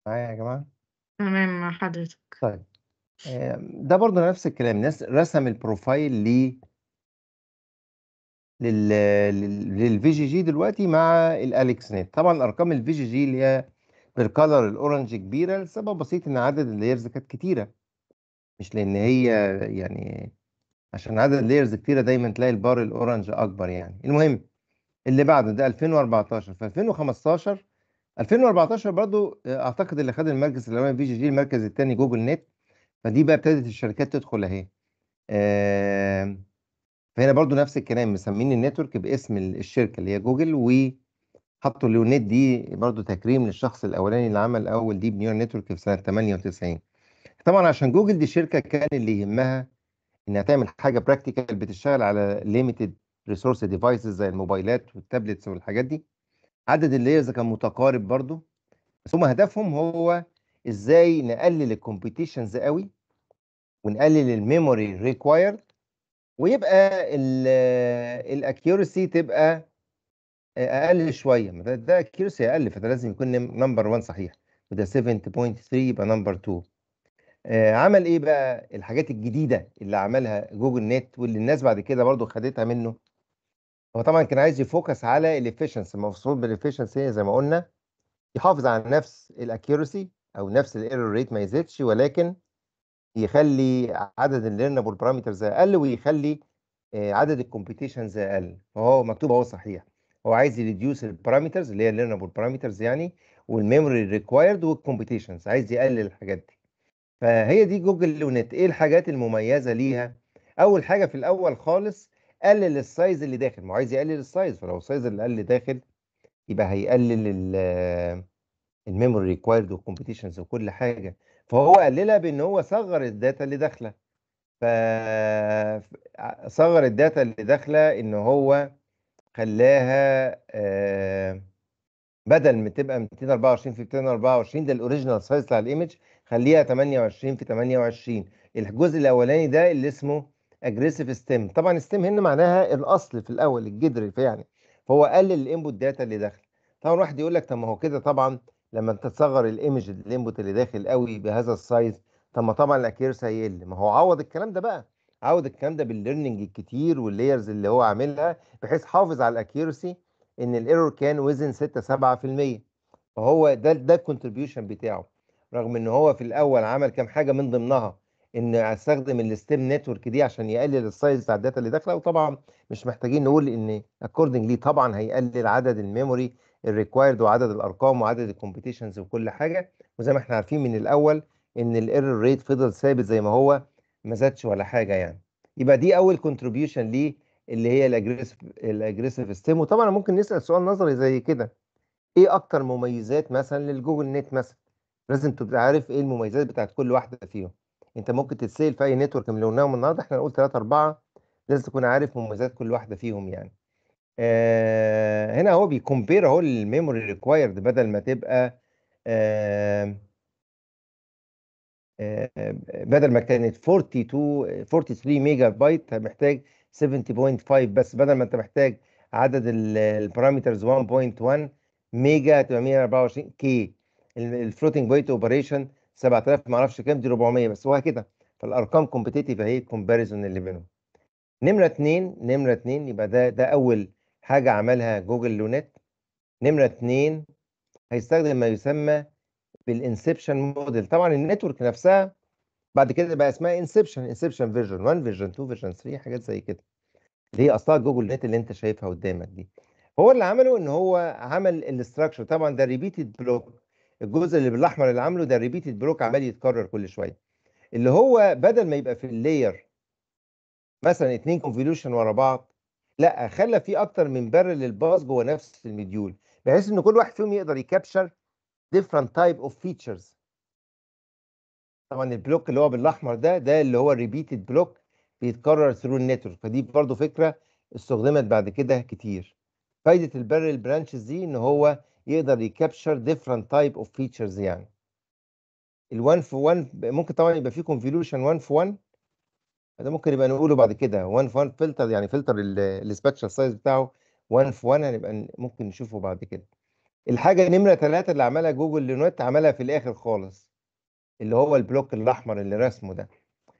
[SPEAKER 2] معايا يا جماعة؟ تمام مع حضرتك. طيب آه، ده برضه نفس الكلام ناس رسم البروفايل ل لل للفي جي جي دلوقتي مع الاليكس نت طبعا ارقام الفي جي جي اللي هي بالكالر الاورنج كبيره لسبب بسيط ان عدد اللايرز كانت كتيره مش لان هي يعني عشان عدد اللايرز كتيرة دايما تلاقي البار الأورنج أكبر يعني المهم اللي بعده ده 2014 في 2015 2014 برضو آه، أعتقد اللي خد المركز هو في جي جي المركز الثاني جوجل نت فدي بقى ابتدت الشركات تدخل أهي فهنا برضو نفس الكلام مسمين النتورك باسم الشركة اللي هي جوجل وحطوا نت دي برضو تكريم للشخص الأولاني اللي عمل أول ديب نيورال نتورك في سنة 98 طبعا عشان جوجل دي شركة كان اللي يهمها انها تعمل حاجه براكتيكال بتشتغل على ليميتد ريسورس ديفايسز زي الموبايلات والتابلتس والحاجات دي عدد اللايرز كان متقارب برضو بس هم هدفهم هو ازاي نقلل الكومبيتيشنز قوي ونقلل الميموري ريكوايرد ويبقى الاكيورسي تبقى اقل شويه ده اكيورسي اقل فده لازم يكون نمبر 1 صحيح وده 7.3 يبقى نمبر 2 آه، عمل ايه بقى الحاجات الجديده اللي عملها جوجل نت واللي الناس بعد كده برضو خدتها منه هو طبعا كان عايز يفوكس على الافشنسي المفروض بالافشنسي زي ما قلنا يحافظ على نفس الاكيورسي او نفس الايرور ريت ما يزيدش ولكن يخلي عدد الليرنبل بارامترز اقل ويخلي آه، عدد الكومبيتيشنز اقل فهو مكتوب اهو صحيح هو عايز يريديوس البارامترز اللي هي الليرنبل بارامترز يعني والميموري ريكوايرد والكومبيتيشنز عايز يقلل الحاجات دي فهي دي جوجل ونت ايه الحاجات المميزه ليها اول حاجه في الاول خالص قلل السايز اللي داخل ما هو عايز يقلل السايز فلو السايز اللي قل داخل يبقى هيقلل آه، الميموري ريكوايرد والكومبيتيشنز وكل حاجه فهو قللها بان هو صغر الداتا اللي داخله فصغر الداتا اللي داخله ان هو خلاها آه بدل ما تبقى 224 في 224 ده الاوريجينال سايز بتاع الايمج خليها 28 في 28 الجزء الاولاني ده اللي اسمه اجريسيف ستيم طبعا ستيم هنا معناها الاصل في الاول الجذر يعني فهو قلل الانبوت داتا اللي داخل طبعا واحد يقول لك طب ما هو كده طبعا لما انت تصغر الايمج الانبوت اللي داخل قوي بهذا السايز طب ما طبعا الاكيرس هيقل ما هو عوض الكلام ده بقى عوض الكلام ده بالليرنينج الكتير والليرز اللي هو عاملها بحيث حافظ على الاكيرسي ان الايرور كان وزن 6 7% فهو ده ده الكونتريبيوشن بتاعه رغم ان هو في الاول عمل كام حاجه من ضمنها ان استخدم الستيم نتورك دي عشان يقلل السايز بتاع الداتا اللي داخله وطبعا مش محتاجين نقول ان اكوردنجلي طبعا هيقلل عدد الميموري الريكوايرد وعدد الارقام وعدد الكومبيتيشنز وكل حاجه وزي ما احنا عارفين من الاول ان الايرور ريت فضل ثابت زي ما هو ما زادش ولا حاجه يعني يبقى دي اول كونتريبيوشن ليه اللي هي الاجريسيف الاجريسيف ستيم وطبعا ممكن نسال سؤال نظري زي كده ايه اكتر مميزات مثلا للجوجل نت مثلا لازم تبقى عارف ايه المميزات بتاعت كل واحده فيهم انت ممكن تتسال في اي نتورك من اللي قلناهم النهارده احنا نقول ثلاثه اربعه لازم تكون عارف مميزات كل واحده فيهم يعني آه هنا هو بيكمبير اهو الميموري ريكوايرد بدل ما تبقى آه آه بدل ما كانت 42 43 ميجا بايت محتاج 70.5 بس بدل ما انت محتاج عدد البارامترز 1.1 ميجا هتبقى 124 كي الفلوتنج بويت اوبريشن 7000 ما اعرفش كام دي 400 بس هو كده فالارقام كومبتيتيف اهي الكومباريزون اللي بينهم نمره 2 نمره 2 يبقى ده ده اول حاجه عملها جوجل لونت نمره 2 هيستخدم ما يسمى بالانسبشن موديل طبعا النتورك نفسها بعد كده بقى اسمها انسبشن انسبشن فيرجن 1 فيرجن 2 فيرجن 3 حاجات زي كده اللي هي اصلها جوجل نت اللي انت شايفها قدامك دي هو اللي عمله ان هو عمل الاستراكشر طبعا ده ريبيتد بلوك الجزء اللي بالاحمر اللي عامله ده ريبيتد بلوك عمال يتكرر كل شويه اللي هو بدل ما يبقى في اللاير مثلا اتنين كونفوليوشن ورا بعض لا خلى في اكتر من بر للباص جوه نفس المديول بحيث ان كل واحد فيهم يقدر يكابشر ديفرنت تايب اوف فيتشرز طبعا البلوك اللي هو بالاحمر ده ده اللي هو الريبيتد بلوك بيتكرر ثرو النتورك فدي برضه فكره استخدمت بعد كده كتير فايده البارل برانشز دي ان هو يقدر يكابشر ديفرنت تايب اوف فيتشرز يعني ال1 في 1 ممكن طبعا يبقى في كونفوليوشن 1 في 1 ده ممكن يبقى نقوله بعد كده 1 في 1 فلتر يعني فلتر السبكترال سايز بتاعه 1 في 1 هنبقى ممكن نشوفه بعد كده الحاجه نمره 3 اللي عملها جوجل لنوت عملها في الاخر خالص اللي هو البلوك الاحمر اللي رسمه ده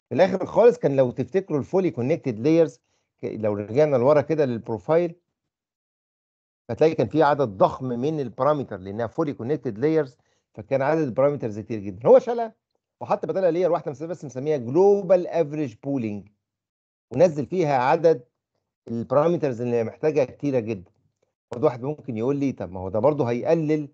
[SPEAKER 2] في الاخر خالص كان لو تفتكروا الفولي كونكتد لايرز لو رجعنا لورا كده للبروفايل هتلاقي كان في عدد ضخم من البارامتر لانها فولي كونكتد لايرز فكان عدد البارامترز كتير جدا هو شالها وحط بدلها لاير واحده بس مسميها جلوبال افريج بولينج ونزل فيها عدد البارامترز اللي محتاجها كتيره جدا برضه واحد ممكن يقول لي طب ما هو ده برضه هيقلل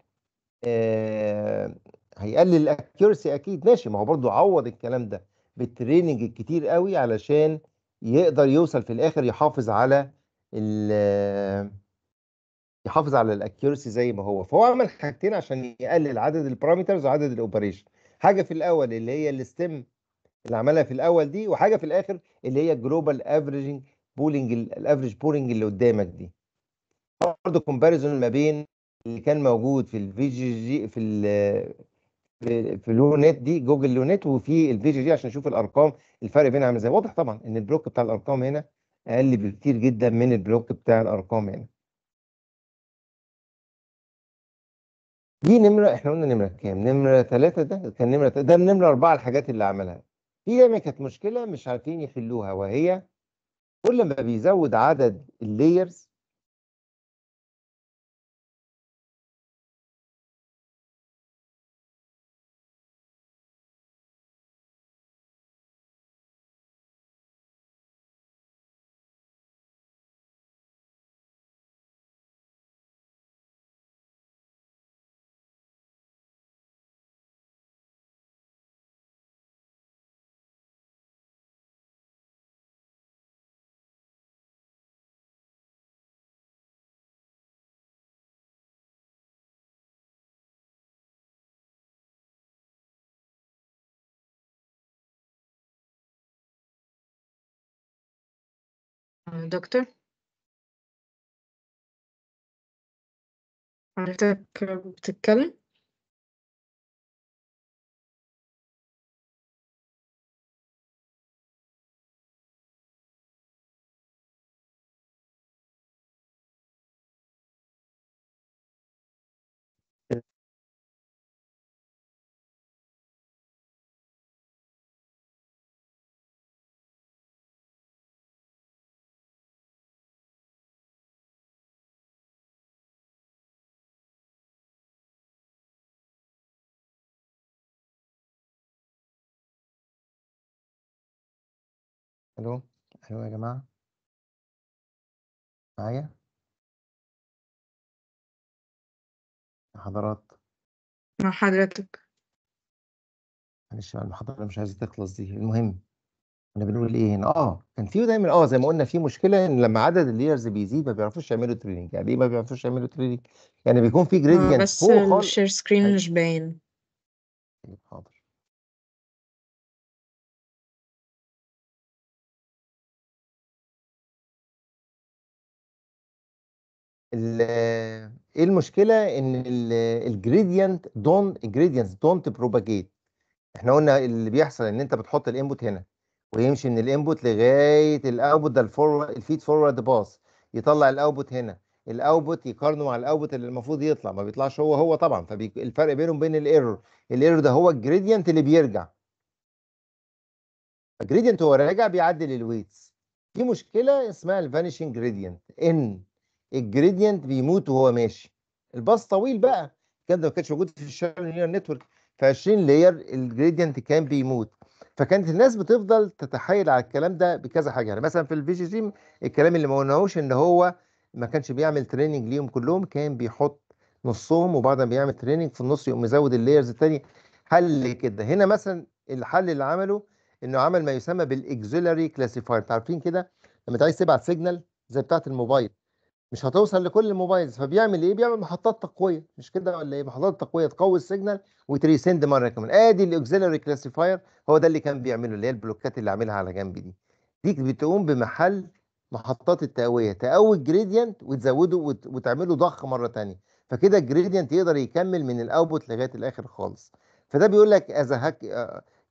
[SPEAKER 2] آه هيقلل الاكيورسي اكيد ماشي ما هو برضه عوض الكلام ده بالتريننج الكتير قوي علشان يقدر يوصل في الاخر يحافظ على ال يحافظ على الاكيورسي زي ما هو فهو عمل حاجتين عشان يقلل عدد البارامترز وعدد الاوبريشن حاجه في الاول اللي هي الاستم اللي عملها في الاول دي وحاجه في الاخر اللي هي الجلوبال افريجنج بولينج الافريج بولينج اللي قدامك دي برضه كومباريزون ما بين اللي كان موجود في الفي جي جي في في في نت دي جوجل نت وفي البيج دي عشان نشوف الارقام الفرق بينها عامل ازاي واضح طبعا ان البلوك بتاع الارقام هنا اقل بكتير جدا من البلوك بتاع الارقام هنا دي نمره احنا قلنا نمره كام نمره ثلاثة ده كان نمره ده نمره أربعة الحاجات اللي عملها في دايما كانت مشكله مش عارفين يحلوها وهي كل ما بيزود عدد اللايرز
[SPEAKER 1] دكتور حضرتك بتتكلم الو الو يا جماعة معايا حضرات مع حضرتك
[SPEAKER 2] معلش المحاضرة مش عايزة تخلص دي المهم احنا بنقول ايه هنا اه كان في دايما اه زي ما قلنا في مشكله ان لما عدد الليرز بيزيد ما بيعرفوش يعملوا تريننج يعني ايه ما بيعرفوش يعملوا تريننج يعني بيكون في جريدينت آه بس
[SPEAKER 1] الشير سكرين مش باين حاضر
[SPEAKER 2] ايه المشكله ان الجريدينت دونت الجريدينتس دونت بروباجيت احنا قلنا اللي بيحصل ان انت بتحط الانبوت هنا ويمشي من الانبوت لغايه الاوتبوت ده الفورورد الفيد فورورد باس يطلع الاوتبوت هنا الاوتبوت يقارنه مع الاوتبوت اللي المفروض يطلع ما بيطلعش هو هو طبعا فالفرق بينهم بين الايرور الايرور ده هو الجريدينت اللي بيرجع الجريدينت هو راجع بيعدل الويتس في مشكله اسمها الفانيشنج جريدينت ان الجريدينت بيموت وهو ماشي الباص طويل بقى كان ده ما كانش موجود في الشارع نيورال نتورك في 20 لاير الجريدينت كان بيموت فكانت الناس بتفضل تتحايل على الكلام ده بكذا حاجه يعني مثلا في الفي جي جيم الكلام اللي ما قلناهوش ان هو ما كانش بيعمل تريننج ليهم كلهم كان بيحط نصهم وبعدها بيعمل تريننج في النص يقوم مزود اللايرز الثانيه حل كده هنا مثلا الحل اللي عمله انه عمل ما يسمى بالاكزيلري كلاسيفاير عارفين كده لما انت عايز تبعت سيجنال زي بتاعه الموبايل مش هتوصل لكل الموبايلز فبيعمل ايه؟ بيعمل محطات تقويه مش كده ولا ايه؟ محطات تقويه تقوي السيجنال وتريسند مره كمان ادي آه الاوكسيلري كلاسيفاير هو ده اللي كان بيعمله اللي هي البلوكات اللي عاملها على جنب دي دي بتقوم بمحل محطات التقويه تقوي الجريدينت وتزوده وت... وتعمله ضخ مره ثانيه فكده الجريدينت يقدر يكمل من الاوتبوت لغايه الاخر خالص فده بيقول لك از آه، هاك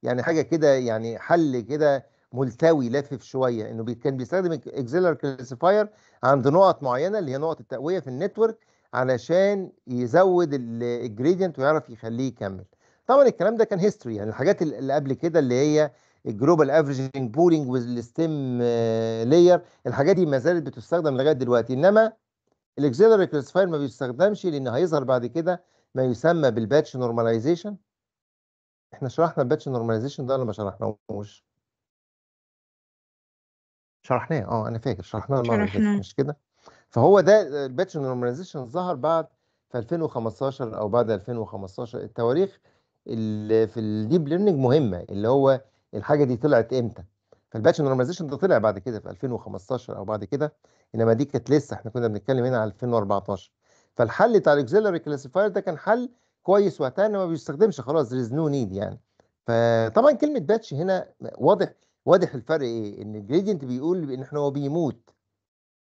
[SPEAKER 2] يعني حاجه كده يعني حل كده ملتوي لافف شويه انه كان بيستخدم اكزيلر كلاسيفاير عند نقط معينه اللي هي نقط التقويه في النتورك علشان يزود الجريدينت ويعرف يخليه يكمل طبعا الكلام ده كان هيستوري يعني الحاجات اللي قبل كده اللي هي الجلوبال افريجنج بولينج والستيم لاير الحاجات دي ما زالت بتستخدم لغايه دلوقتي انما الاكزيلر كلاسيفاير ما بيستخدمش لان هيظهر بعد كده ما يسمى بالباتش نورماليزيشن احنا شرحنا الباتش نورماليزيشن ده ولا ما شرحناهوش شرحناه اه انا فاكر شرحناه المره اللي فاتت مش كده فهو ده الباتش نورماليزيشن ظهر بعد في 2015 او بعد 2015 التواريخ اللي في الديب ليرنينج مهمه اللي هو الحاجه دي طلعت امتى فالباتش نورماليزيشن ده طلع بعد كده في 2015 او بعد كده انما دي كانت لسه احنا كنا بنتكلم هنا على 2014 فالحل بتاع الاكزيلري كلاسيفاير ده كان حل كويس وقتها ما بيستخدمش خلاص ذير از نو نيد يعني فطبعا كلمه باتش هنا واضح واضح الفرق ايه ان الجريدينت بيقول ان احنا هو بيموت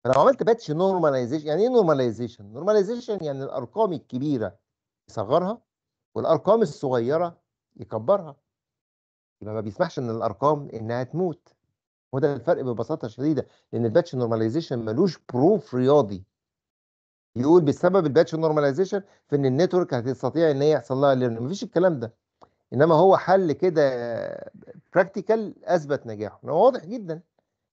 [SPEAKER 2] فلو عملت باتش نورماليزيشن يعني ايه نورماليزيشن نورماليزيشن يعني الارقام الكبيره يصغرها والارقام الصغيره يكبرها يبقى ما بيسمحش ان الارقام انها تموت وده الفرق ببساطه شديده لان الباتش نورماليزيشن ملوش بروف رياضي يقول بسبب الباتش نورماليزيشن في ان النتورك هتستطيع ان هي يحصل لها ليرنينج، مفيش الكلام ده انما هو حل كده براكتيكال اثبت نجاحه هو واضح جدا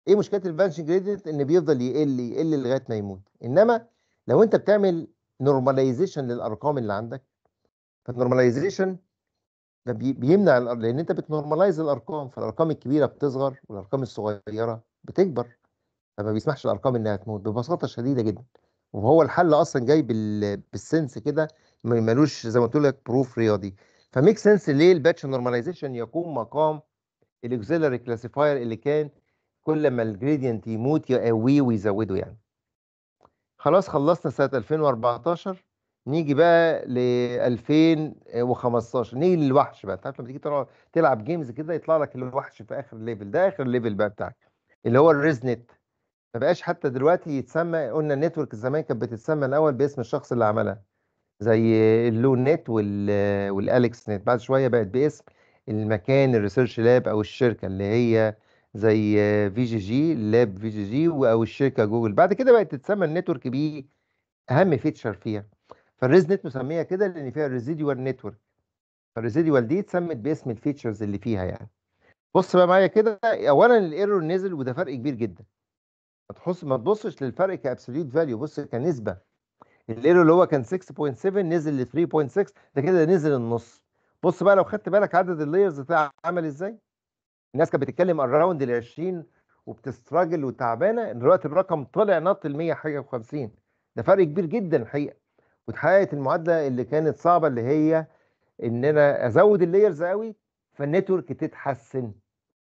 [SPEAKER 2] ايه مشكله الفانش جريدنت ان بيفضل يقل يقل لغايه ما يموت انما لو انت بتعمل نورماليزيشن للارقام اللي عندك فالنورماليزيشن ده بيمنع لان انت بتنورماليز الارقام فالارقام الكبيره بتصغر والارقام الصغيره بتكبر فما بيسمحش الارقام انها تموت ببساطه شديده جدا وهو الحل اصلا جاي بالسنس كده ملوش زي ما قلت لك بروف رياضي فميك سنس ليه الباتش نورماليزيشن يقوم مقام الاكزيلري كلاسيفاير اللي كان كل ما الجريدينت يموت يقويه ويزوده يعني خلاص خلصنا سنه 2014 نيجي بقى ل 2015 نيجي للوحش بقى تعرف لما تيجي تلعب جيمز كده يطلع لك الوحش في اخر ليفل ده اخر ليفل بقى بتاعك اللي هو الريزنت ما بقاش حتى دلوقتي يتسمى قلنا النتورك زمان كانت بتتسمى الاول باسم الشخص اللي عملها زي اللو نت والاليكس نت بعد شويه بقت باسم المكان الريسيرش لاب او الشركه اللي هي زي في جي جي لاب في جي جي او الشركه جوجل بعد كده بقت تتسمى النتورك بي اهم فيتشر فيها فالريز نت مسميها كده لان فيها ريزيديوال نتورك فالريزيديوال دي اتسمت باسم الفيتشرز اللي فيها يعني بص بقى معايا كده اولا الايرور نزل وده فرق كبير جدا ما ما تبصش للفرق كابسوليوت فاليو بص كنسبه الايرور اللي هو كان 6.7 نزل ل 3.6 ده كده نزل النص بص بقى لو خدت بالك عدد اللايرز بتاع عمل ازاي الناس كانت بتتكلم اراوند ال 20 وبتستراجل وتعبانه دلوقتي الرقم طلع نط ل 100 حاجه و50 ده فرق كبير جدا الحقيقه واتحققت المعادله اللي كانت صعبه اللي هي ان انا ازود اللايرز قوي فالنتورك تتحسن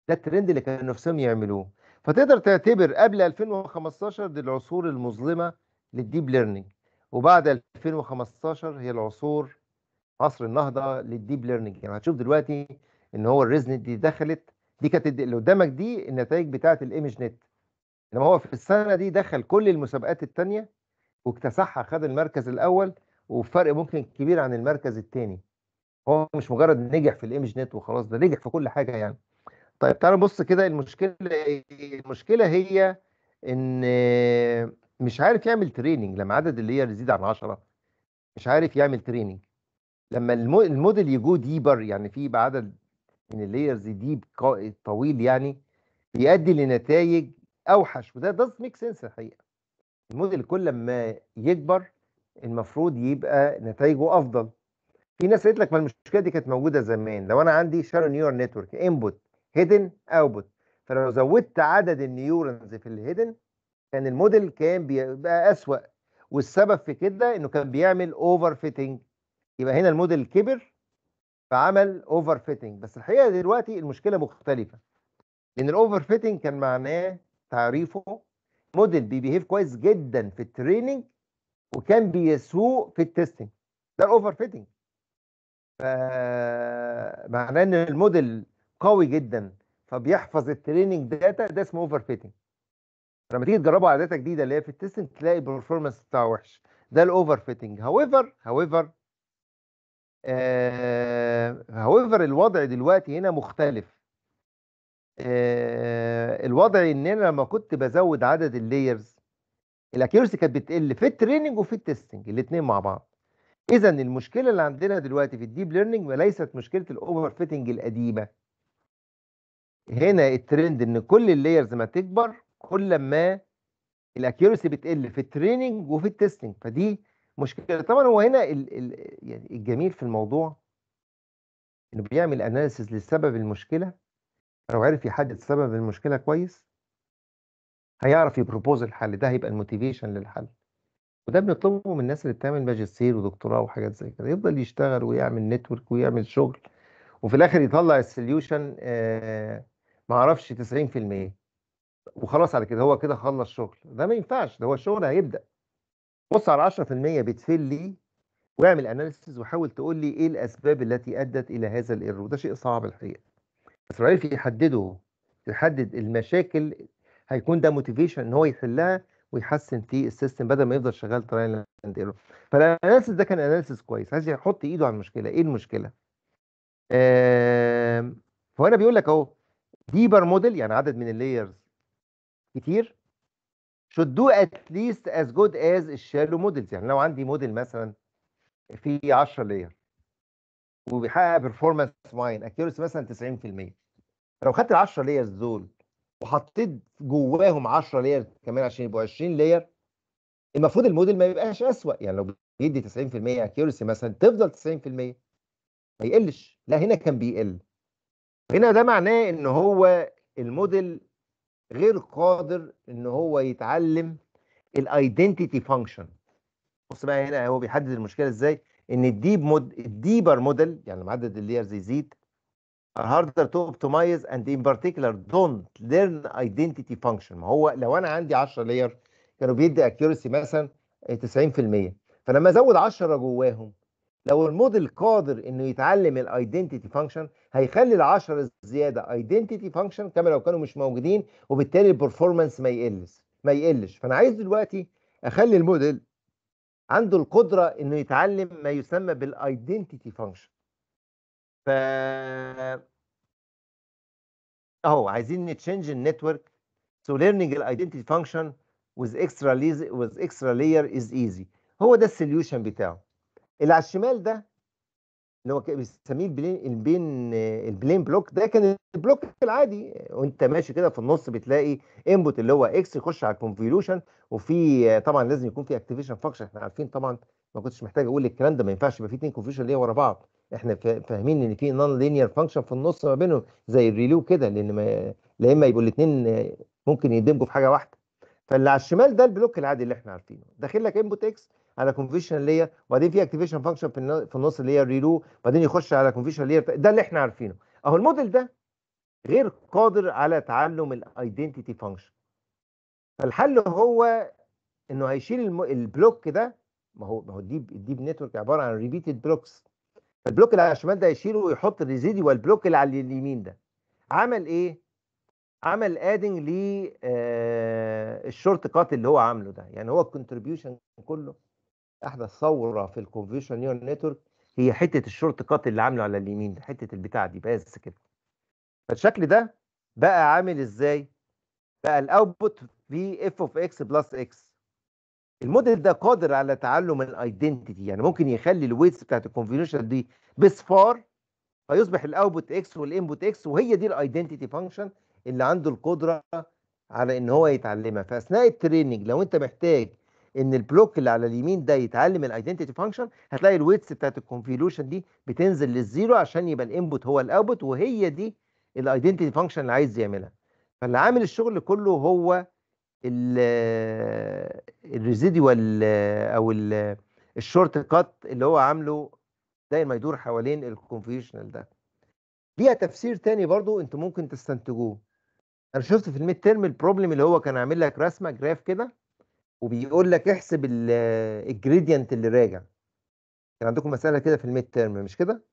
[SPEAKER 2] ده الترند اللي كانوا نفسهم يعملوه فتقدر تعتبر قبل 2015 دي العصور المظلمه للديب ليرنينج وبعد 2015 هي العصور عصر النهضه للديب ليرنينج يعني هتشوف دلوقتي ان هو الريزنت دي دخلت دي كانت اللي قدامك دي النتائج بتاعه الايمج نت انما هو في السنه دي دخل كل المسابقات الثانيه واكتسحها خد المركز الاول وفرق ممكن كبير عن المركز الثاني هو مش مجرد نجح في الايمج نت وخلاص ده نجح في كل حاجه يعني طيب تعال بص كده المشكله إيه؟ المشكله هي ان مش عارف يعمل تريننج لما عدد اللير يزيد عن 10 مش عارف يعمل تريننج لما الموديل يجو ديبر يعني في بعدد عدد من الليرز ديب طويل يعني بيؤدي لنتائج اوحش وده داز ميك سنس الحقيقه الموديل كل ما يكبر المفروض يبقى نتائجه افضل في ناس قالت لك ما المشكله دي كانت موجوده زمان لو انا عندي شارو نيور نتورك انبوت هيدن اوتبوت فلو زودت عدد النيورنز في الهيدن كان الموديل كان بيبقى اسوأ والسبب في كده انه كان بيعمل اوفر فيتنج يبقى هنا الموديل كبر فعمل اوفر فيتنج بس الحقيقه دلوقتي المشكله مختلفه لان الاوفر فيتنج كان معناه تعريفه موديل بيبيهيف كويس جدا في التريننج وكان بيسوق في التستنج ده الاوفر فيتنج فمعناه ان الموديل قوي جدا فبيحفظ التريننج داتا ده اسمه اوفر فيتنج لما تيجي تجربه على داتا جديده اللي هي في التستنج تلاقي البرفورمانس بتاعه وحش ده الاوفر فيتنج هاويفر هاويفر هاويفر الوضع دلوقتي هنا مختلف آه الوضع ان انا لما كنت بزود عدد اللايرز الاكيورسي كانت بتقل في التريننج وفي التستنج الاثنين مع بعض اذا المشكله اللي عندنا دلوقتي في الديب ليرنينج ليست مشكله الاوفر فيتنج القديمه هنا الترند ان كل اللايرز ما تكبر كل ما الاكيورسي بتقل في التريننج وفي التستنج فدي مشكله طبعا هو هنا الـ الـ يعني الجميل في الموضوع انه بيعمل اناليسيز لسبب المشكله لو عرف يحدد سبب المشكله كويس هيعرف يبروبوز الحل ده هيبقى الموتيفيشن للحل وده بنطلبه من الناس اللي بتعمل ماجستير ودكتوراه وحاجات زي كده يفضل يشتغل ويعمل نتورك ويعمل شغل وفي الاخر يطلع السليوشن آه ما اعرفش 90% وخلاص على كده هو كده خلص شغل ده ما ينفعش ده هو الشغل هيبدا بص على 10% بتفل لي واعمل اناليسيز وحاول تقول لي ايه الاسباب التي ادت الى هذا الايرور وده شيء صعب الحقيقه اسرائيل يحدده يحدد المشاكل هيكون ده موتيفيشن ان هو يحلها ويحسن في السيستم بدل ما يفضل شغال تراين اند ايرور فالاناليسيس ده كان اناليسيز كويس عايز يحط ايده على المشكله ايه المشكله آه فهنا بيقول لك اهو ديبر موديل يعني عدد من اللايرز كتير should do at least as good as الشالو مودلز يعني لو عندي موديل مثلا فيه 10 لاير وبيحقق بيرفورمانس معين اكيورسي مثلا 90% لو خدت ال 10 لايرز دول وحطيت جواهم 10 لاير كمان عشان يبقوا 20 لاير المفروض الموديل ما يبقاش اسوء يعني لو بيدي 90% اكيورسي مثلا تفضل 90% ما يقلش لا هنا كان بيقل هنا ده معناه ان هو الموديل غير قادر ان هو يتعلم الايدنتيتي فانكشن بص بقى هنا هو بيحدد المشكله ازاي ان الديب مود الديبر موديل يعني معدد الليرز يزيد are harder to optimize and in particular don't learn identity function ما هو لو انا عندي 10 لاير كانوا بيدي اكيورسي مثلا 90% فلما ازود 10 جواهم لو الموديل قادر انه يتعلم الايدنتيتي فانكشن هيخلي العشرة الزياده ايدنتيتي فانكشن كما لو كانوا مش موجودين وبالتالي البرفورمانس ما يقلش ما يقلش فانا عايز دلوقتي اخلي الموديل عنده القدره انه يتعلم ما يسمى بالايدنتيتي فانكشن ف اهو عايزين نتشنج النتورك سو ليرنينج الايدنتيتي فانكشن with extra with extra layer is easy هو ده السوليوشن بتاعه اللي على الشمال ده اللي هو بيسميه البلين البين البلين بلوك ده كان البلوك العادي وانت ماشي كده في النص بتلاقي انبوت اللي هو اكس يخش على الكونفوليوشن وفي طبعا لازم يكون في اكتيفيشن فانكشن احنا عارفين طبعا ما كنتش محتاج اقول الكلام ده ما ينفعش يبقى في اثنين كونفوليوشن ليه ورا بعض احنا فاهمين ان في نون لينير فانكشن في النص ما بينهم زي الريلو كده لان ما لا اما يبقوا الاثنين ممكن يندمجوا في حاجه واحده فاللي على الشمال ده البلوك العادي اللي احنا عارفينه داخل لك انبوت اكس على كونفشنال لير وبعدين في اكتيفيشن فانكشن في النص اللي هي الريلو وبعدين يخش على كونفشنال لير ده اللي احنا عارفينه اهو الموديل ده غير قادر على تعلم الايدنتيتي فانكشن فالحل هو انه هيشيل البلوك ده ما هو ما هو الديب الديب نتورك عباره عن ريبيتد بلوكس البلوك اللي على الشمال ده يشيله ويحط الريزيدي والبلوك اللي على اليمين ده عمل ايه؟ عمل ادنج للشورت كات اللي هو عامله ده يعني هو الكونتريبيوشن كله احدث ثوره في الكونفشن نيورال نتورك هي حته الشورت كات اللي عامله على اليمين حته البتاع دي بس كده فالشكل ده بقى عامل ازاي بقى الاوتبوت في اف اوف اكس بلس اكس الموديل ده قادر على تعلم الايدنتيتي يعني ممكن يخلي الويتس بتاعت الكونفوليوشن دي بسفار فيصبح الاوتبوت اكس والانبوت اكس وهي دي الايدنتيتي فانكشن اللي عنده القدره على ان هو يتعلمها فاثناء التريننج لو انت محتاج ان البلوك اللي على اليمين ده يتعلم من الايدنتيتي فانكشن هتلاقي الويتس بتاعت الكونفليوشن دي بتنزل للزيرو عشان يبقى الانبوت هو الاوتبوت وهي دي الايدنتيتي فانكشن اللي عايز يعملها فاللي عامل الشغل كله هو الريزيديوال او الشورت كات اللي هو عامله زي ما يدور حوالين الكونفليوشن ده ليها تفسير تاني برضو انتوا ممكن تستنتجوه انا شفت في الميد تيرم البروبلم اللي هو كان عامل لك رسمه جراف كده وبيقول لك احسب الجريدينت اللي راجع كان عندكم مساله كده في الميد تيرم مش كده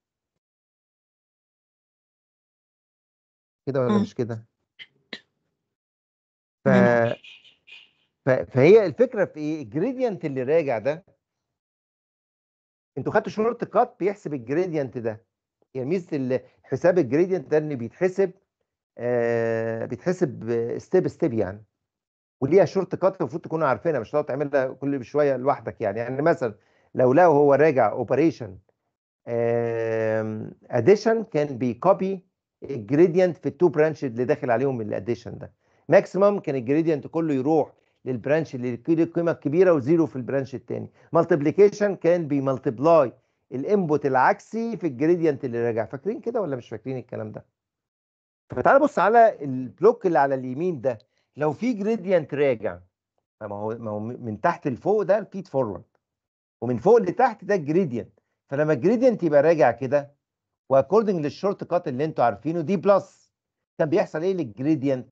[SPEAKER 2] كده ولا مش كده ف... ف... فهي الفكره في ايه الجريدينت اللي راجع ده انتوا خدتوا شورت كات بيحسب الجريدينت ده يعني ميزه حساب الجريدينت ده ان بيتحسب آه بيتحسب ستيب ستيب يعني وليها شورت كات المفروض تكونوا عارفينها مش هتقعد تعملها كل شويه لوحدك يعني يعني مثلا لو لقوا هو راجع اوبريشن اديشن كان بيكوبي الجريدينت في التو برانش اللي داخل عليهم الاديشن ده ماكسيمم كان الجريدينت كله يروح للبرانش اللي ليه القيمه الكبيره وزيرو في البرانش الثاني مالتيبليكيشن كان بيمالتيبلاي الانبوت العكسي في الجريدينت اللي راجع فاكرين كده ولا مش فاكرين الكلام ده فتعال بص على البلوك اللي على اليمين ده لو في جريدينت راجع ما هو ما هو من تحت لفوق ده الفيد فورورد ومن فوق لتحت ده الجريدينت فلما الجريدينت يبقى راجع كده واكوردنج للشورت كات اللي انتوا عارفينه دي بلس كان بيحصل ايه للجريدينت؟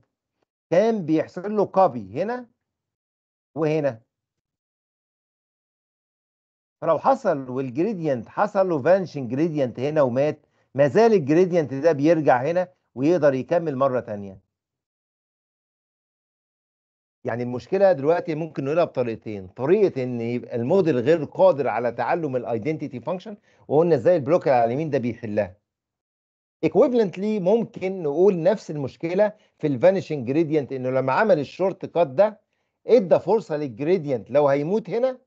[SPEAKER 2] كان بيحصل له كوبي هنا وهنا فلو حصل والجريدينت حصل له فانشن جريدينت هنا ومات ما زال الجريدينت ده بيرجع هنا ويقدر يكمل مره ثانيه يعني المشكله دلوقتي ممكن نقولها بطريقتين طريقه ان يبقى الموديل غير قادر على تعلم الايدنتيتي فانكشن وقلنا ازاي اللي على اليمين ده بيحلها ايكويفلنتلي ممكن نقول نفس المشكله في الفانيشنج جريدينت انه لما عمل الشورت كات ده ادى فرصه للجريدينت لو هيموت هنا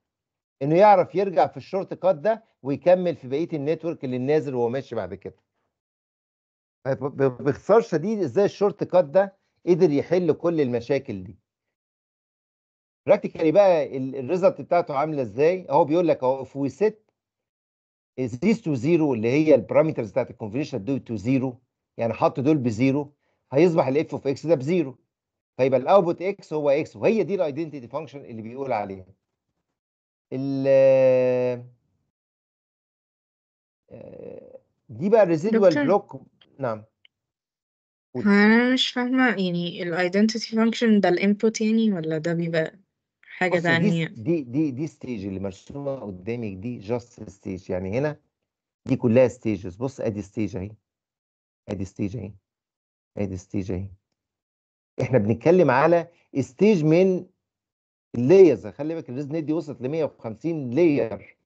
[SPEAKER 2] انه يعرف يرجع في الشورت كات ده ويكمل في بقيه النتورك اللي نازل وهو ماشي بعد كده باختصار شديد ازاي الشورت كات ده قدر يحل كل المشاكل دي براكتيكالي بقى الريزلت بتاعته عامله ازاي اهو بيقول لك اهو if we set is تو to zero اللي هي البارامترز بتاعت الكونفوليوشن دول to zero يعني حط دول بزيرو هيصبح الاف اوف اكس ده بزيرو فيبقى الاوتبوت اكس هو اكس وهي دي الايدنتيتي فانكشن اللي بيقول عليها ال آه، دي بقى الريزيدوال بلوك نعم
[SPEAKER 1] انا مش فاهمه يعني الايدنتيتي فانكشن
[SPEAKER 2] ده الانبوت يعني ولا ده بيبقى حاجه ثانيه دي دي دي ستيج اللي مرسومه قدامك دي جاست ستيج يعني هنا دي كلها ستيجز بص ادي ستيج اهي ادي ستيج اهي ادي ستيج اهي احنا بنتكلم على ستيج من اللايرز خلي بالك الريزن دي وصلت ل 150 لاير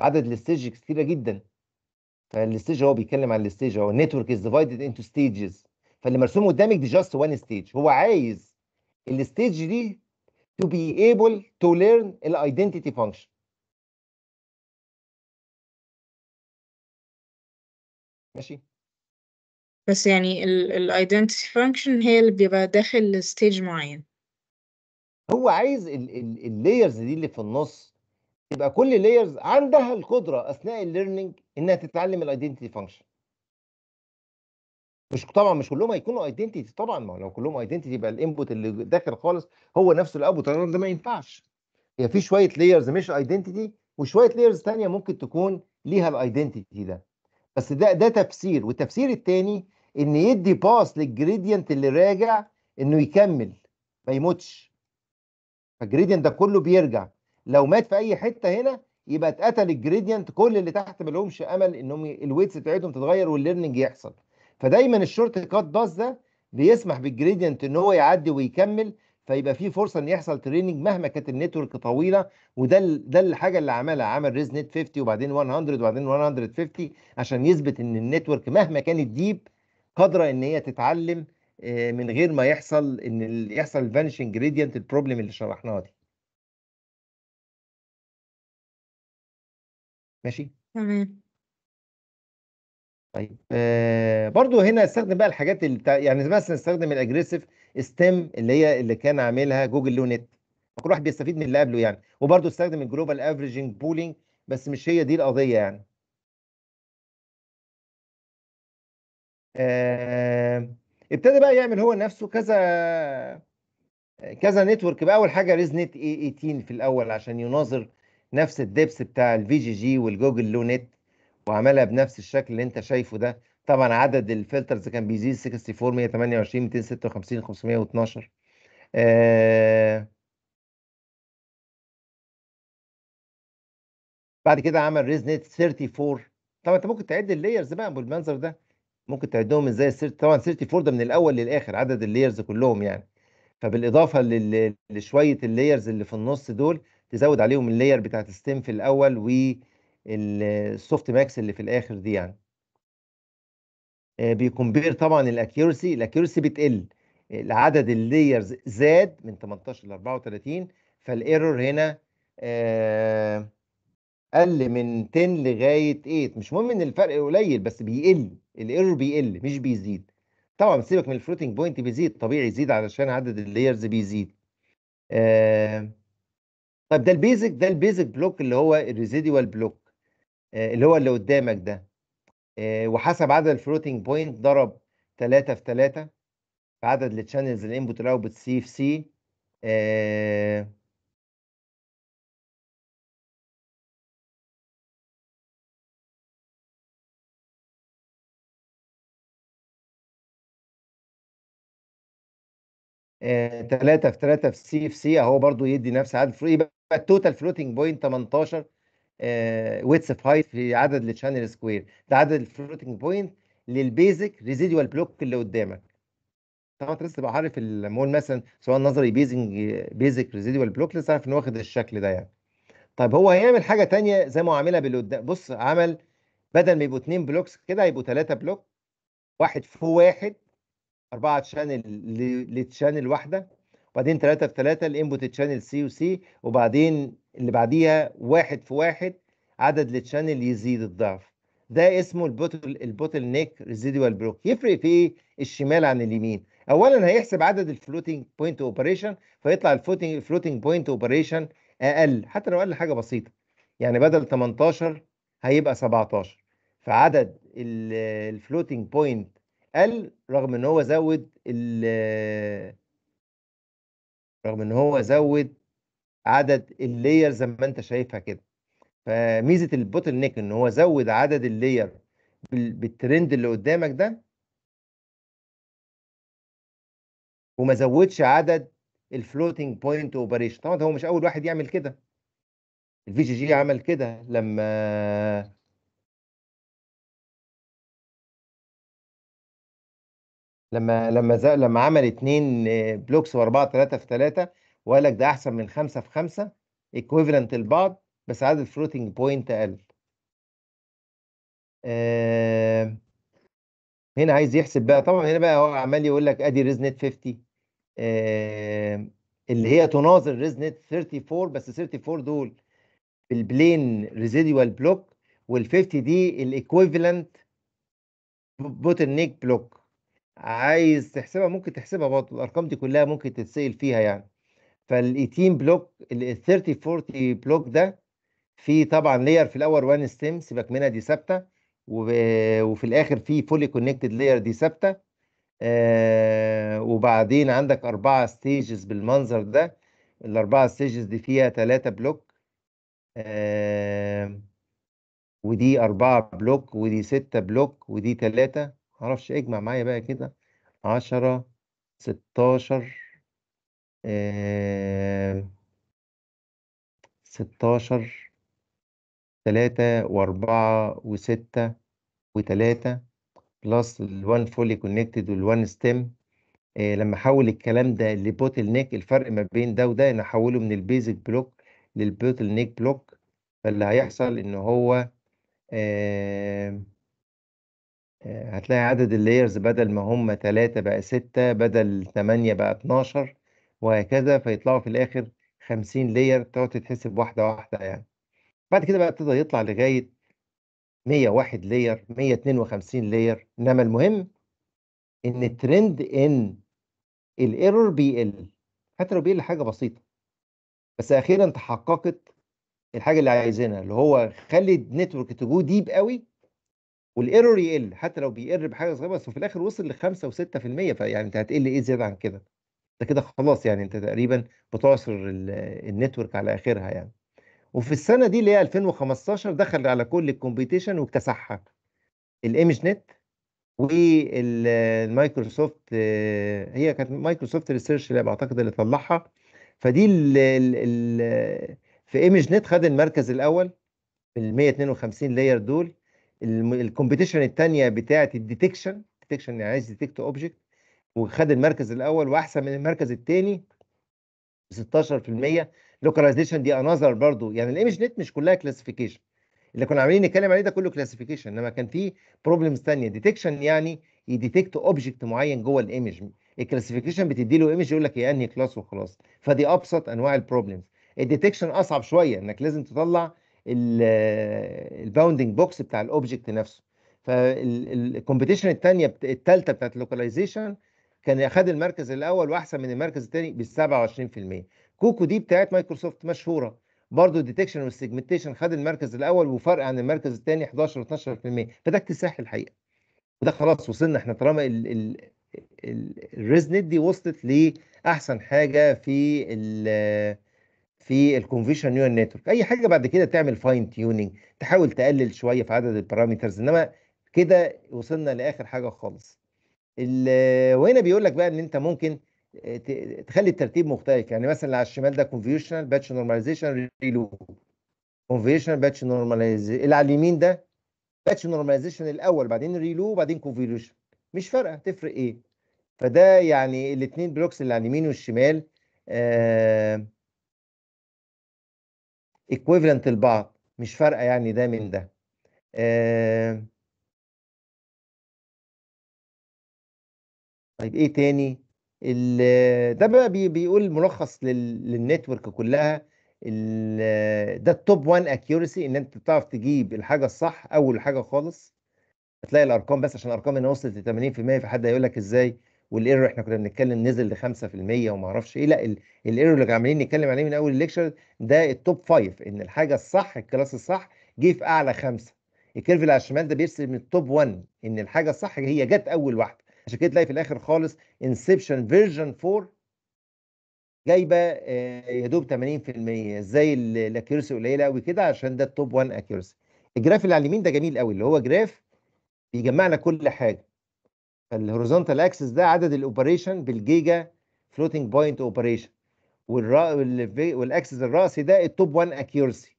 [SPEAKER 2] عدد الستيج كتيره جدا فالستيج هو بيتكلم عن الستيج هو النتورك از ديفايدد انتو ستيجز فاللي مرسوم قدامك دي جاست وان ستيج هو عايز الستيج دي to be able to learn identity function
[SPEAKER 1] ماشي بس يعني ال identity function هي اللي بيبقى داخل stage
[SPEAKER 2] معين هو عايز ال ال layers دي اللي في النص يبقى كل layers عندها القدره اثناء الليرنينج انها تتعلم identity function. مش طبعا مش كلهم هيكونوا ايدنتيتي طبعا ما لو كلهم ايدنتيتي يبقى الانبوت اللي داخل خالص هو نفسه الابوت ده ما ينفعش هي يعني في شويه لايرز مش ايدنتيتي وشويه لايرز ثانيه ممكن تكون ليها الايدنتيتي ده بس ده ده تفسير والتفسير الثاني ان يدي باس للجريدينت اللي راجع انه يكمل ما يموتش فالجريدينت ده كله بيرجع لو مات في اي حته هنا يبقى اتقتل الجريدينت كل اللي تحت ما لهمش امل انهم الويتس بتاعتهم تتغير والليرنينج يحصل فدايما الشورت كات باس ده بيسمح بالجريدينت ان هو يعدي ويكمل فيبقى في فرصه ان يحصل تريننج مهما كانت النتورك طويله وده ده الحاجه اللي عملها عمل ريز نت 50 وبعدين 100 وبعدين 150 عشان يثبت ان النتورك مهما كانت ديب قادره ان هي تتعلم آه، من غير ما يحصل ان يحصل الفانشنج جريدينت البروبلم اللي شرحناها دي ماشي تمام طيب آه برضو هنا استخدم بقى الحاجات اللي بتاع يعني مثلا استخدم الاجريسيف ستيم اللي هي اللي كان عاملها جوجل لونت كل واحد بيستفيد من اللي قبله يعني وبرضو استخدم الجلوبال افريجنج بولينج بس مش هي دي القضيه يعني آه ابتدى بقى يعمل هو نفسه كذا كذا نتورك بقى اول حاجه ريزنت اي 18 في الاول عشان يناظر نفس الدبس بتاع الفي جي جي والجوجل لونت وعملها بنفس الشكل اللي انت شايفه ده طبعا عدد الفلترز كان بيزيد 64 128 256 512 آه بعد كده عمل ريزنت 34 طبعا انت ممكن تعد اللايرز بقى بالمنظر ده ممكن تعدهم ازاي طبعا 34 ده من الاول للاخر عدد اللايرز كلهم يعني فبالاضافه لشويه اللايرز اللي في النص دول تزود عليهم اللاير بتاعت ستيم في الاول و السوفت ماكس اللي في الاخر دي يعني آه، بيكمبير طبعا الاكيورسي الاكيورسي بتقل العدد اللايرز زاد من 18 ل 34 فالايرور هنا آه، قل من 10 لغايه 8 مش مهم ان الفرق قليل بس بيقل الايرور بيقل مش بيزيد طبعا سيبك من الفلوتنج بوينت بيزيد طبيعي يزيد علشان عدد اللايرز بيزيد طب آه، طيب ده البيزك ده البيزك بلوك اللي هو الريزيديوال بلوك آه، اللي هو اللي قدامك ده آه، وحسب عدد الفلوتنج بوينت ضرب 3 في 3 في عدد التشانلز آه، الانبوت والاوتبوت سي في سي ثلاثة في ثلاثة في سي في سي اهو برضو يدي نفس عدد يبقى التوتال فلوتنج بوينت 18 ويتس اوف هايت في عدد للشانل سكوير ده عدد الفلوتنج بوينت للبيزك ريزيديوال بلوك اللي قدامك طبعا انت لازم تبقى عارف المول مثلا سواء نظري بيزنج بيزك ريزيديوال بلوك لازم عارف ان واخد الشكل ده يعني طيب هو هيعمل حاجه ثانيه زي ما هو عاملها بالقدام بص عمل بدل ما يبقوا اثنين بلوكس كده هيبقوا ثلاثه بلوك واحد فوق واحد اربعه تشانل لتشانل واحده وبعدين ثلاثه في ثلاثه الانبوت تشانل سي وسي وبعدين اللي بعديها واحد في واحد عدد التشانل يزيد الضعف ده اسمه البوتل البوتل نيك ريزيديوال بلوك يفرق في ايه الشمال عن اليمين اولا هيحسب عدد الفلوتنج بوينت اوبريشن فيطلع الفلوتنج الفلوتنج بوينت اوبريشن اقل حتى لو اقل حاجه بسيطه يعني بدل 18 هيبقى 17 فعدد الفلوتنج بوينت قل رغم ان هو زود ال رغم ان هو زود عدد اللاير زي ما انت شايفها كده فميزه البوتل نيك ان هو زود عدد اللاير بالترند اللي قدامك ده وما زودش عدد الفلوتنج بوينت اوبريشن طبعا هو مش اول واحد يعمل كده الفي جي جي عمل كده لما لما لما لما عمل اتنين بلوكس واربعه ثلاثه في ثلاثه وقال لك ده احسن من 5 في 5 ايكويفالنت لبعض بس عدد الفلوتنج بوينت اقل آه هنا عايز يحسب بقى طبعا هنا بقى هو عمال يقول لك ادي ريزنت 50 آه اللي هي تناظر ريزنت 34 بس 34 دول بالبلين ريزيديوال بلوك وال 50 دي الايكويفالنت بوتل نيك بلوك عايز تحسبها ممكن تحسبها برضه الارقام دي كلها ممكن تتسال فيها يعني فال 18 بلوك ال 30 40 بلوك ده في طبعا لاير في الاول وان ستيم سيبك منها دي ثابته وفي الاخر في فولي كونكتد لاير دي ثابته آه، وبعدين عندك اربعه ستيجز بالمنظر ده الاربعه ستيجز دي فيها ثلاثه بلوك آه، ودي أربعة بلوك ودي ستة بلوك ودي ثلاثه معرفش اجمع معايا بقى كده 10 16 آه، ستاشر تلاتة وأربعة وستة وتلاتة بلس الوان فولي كونكتد والوان ستيم لما أحول الكلام ده لبوتل نيك الفرق ما بين ده وده أنا أحوله من البيزك بلوك للبوتل نيك بلوك فاللي هيحصل إن هو آه, آه، هتلاقي عدد اللايرز بدل ما هم تلاتة بقى ستة بدل تمانية بقى اتناشر وهكذا فيطلعوا في الاخر 50 لير تقعد تتحسب واحده واحده يعني بعد كده بقى ابتدى يطلع لغايه 101 لير 152 لير انما المهم ان الترند ان الايرور بيقل حتى لو بيقل حاجه بسيطه بس اخيرا تحققت الحاجه اللي عايزينها اللي هو خلي النتورك تو ديب قوي والايرور يقل حتى لو بيقل بحاجه صغيره بس في الاخر وصل ل 5 و6% فيعني انت هتقل ايه زياده عن كده انت كده خلاص يعني انت تقريبا بتعصر النتورك على اخرها يعني وفي السنه دي اللي هي 2015 دخل على كل الكومبيتيشن واكتسحها الايمج نت والمايكروسوفت هي كانت مايكروسوفت ريسيرش اللي بعتقد اللي طلعها فدي الـ الـ في ايمج نت خد المركز الاول ال 152 لاير دول الكومبيتيشن الثانيه بتاعه الديتكشن ديتكشن يعني عايز ديتكت اوبجكت وخد المركز الاول واحسن من المركز الثاني ب 16% لوكاليزيشن دي انذر برضو يعني الايمج نت مش كلها كلاسيفيكيشن اللي كنا عاملين نتكلم عليه ده كله كلاسيفيكيشن انما كان في بروبلمز ثانيه ديتكشن يعني يديتكت اوبجكت معين جوه الايمج الكلاسيفيكيشن بتدي له ايمج يقول لك ايه انهي كلاس وخلاص فدي ابسط انواع البروبلمز الديتكشن اصعب شويه انك لازم تطلع الباوندنج بوكس بتاع الاوبجكت نفسه فالكومبيتيشن الثانيه الثالثه بتاعت اللوكاليزيشن كان خد المركز الاول واحسن من المركز الثاني ب 27% كوكو دي بتاعت مايكروسوفت مشهوره برضه الديتكشن والسيجمنتيشن خد المركز الاول وفرق عن المركز الثاني 11 و12% فده اكتساح الحقيقه وده خلاص وصلنا احنا طالما الريزنت دي وصلت لاحسن حاجه في الـ في الكونفيشن نيورال نتورك اي حاجه بعد كده تعمل فاين تيوننج تحاول تقلل شويه في عدد البارامترز انما كده وصلنا لاخر حاجه خالص آه، وهنا بيقول لك بقى ان انت ممكن آه، تخلي الترتيب مختلف يعني مثلا على الشمال ده كونفيوشنال باتش نورماليزيشن ريلوب كونفيوشنال باتش نورماليزيشن اللي على اليمين ده باتش نورماليزيشن الاول بعدين ريلو بعدين كونفيوشن مش فارقه تفرق ايه فده يعني الاثنين بلوكس اللي على اليمين والشمال ايكويفالنت آه لبعض مش فارقه يعني ده من ده آه طيب ايه تاني ده بقى بي بيقول ملخص لل... للنتورك كلها ال... ده التوب 1 اكيورسي ان انت تعرف تجيب الحاجه الصح اول حاجه خالص هتلاقي الارقام بس عشان الارقام هنا وصلت ل 80% فحد هيقول لك ازاي والايرور احنا كنا بنتكلم نزل ل 5% وما اعرفش ايه لا الايرور اللي عمالين نتكلم عليه من اول الليكشر ده التوب 5 ان الحاجه الصح الكلاس الصح جه في اعلى خمسه الكيرف اللي على الشمال ده بيرسم التوب 1 ان الحاجه الصح هي جت اول واحده عشان كده تلاقي في الاخر خالص انسبشن فيرجن 4 جايبه آه، يا دوب 80% زي الاكيرسي قليله قوي كده عشان ده التوب 1 اكيرسي الجراف اللي على اليمين ده جميل قوي اللي هو جراف بيجمع لنا كل حاجه فالهوريزونتال اكسس ده عدد الاوبريشن بالجيجا فلوتنج بوينت اوبريشن والاكسس الراسي ده التوب 1 اكيرسي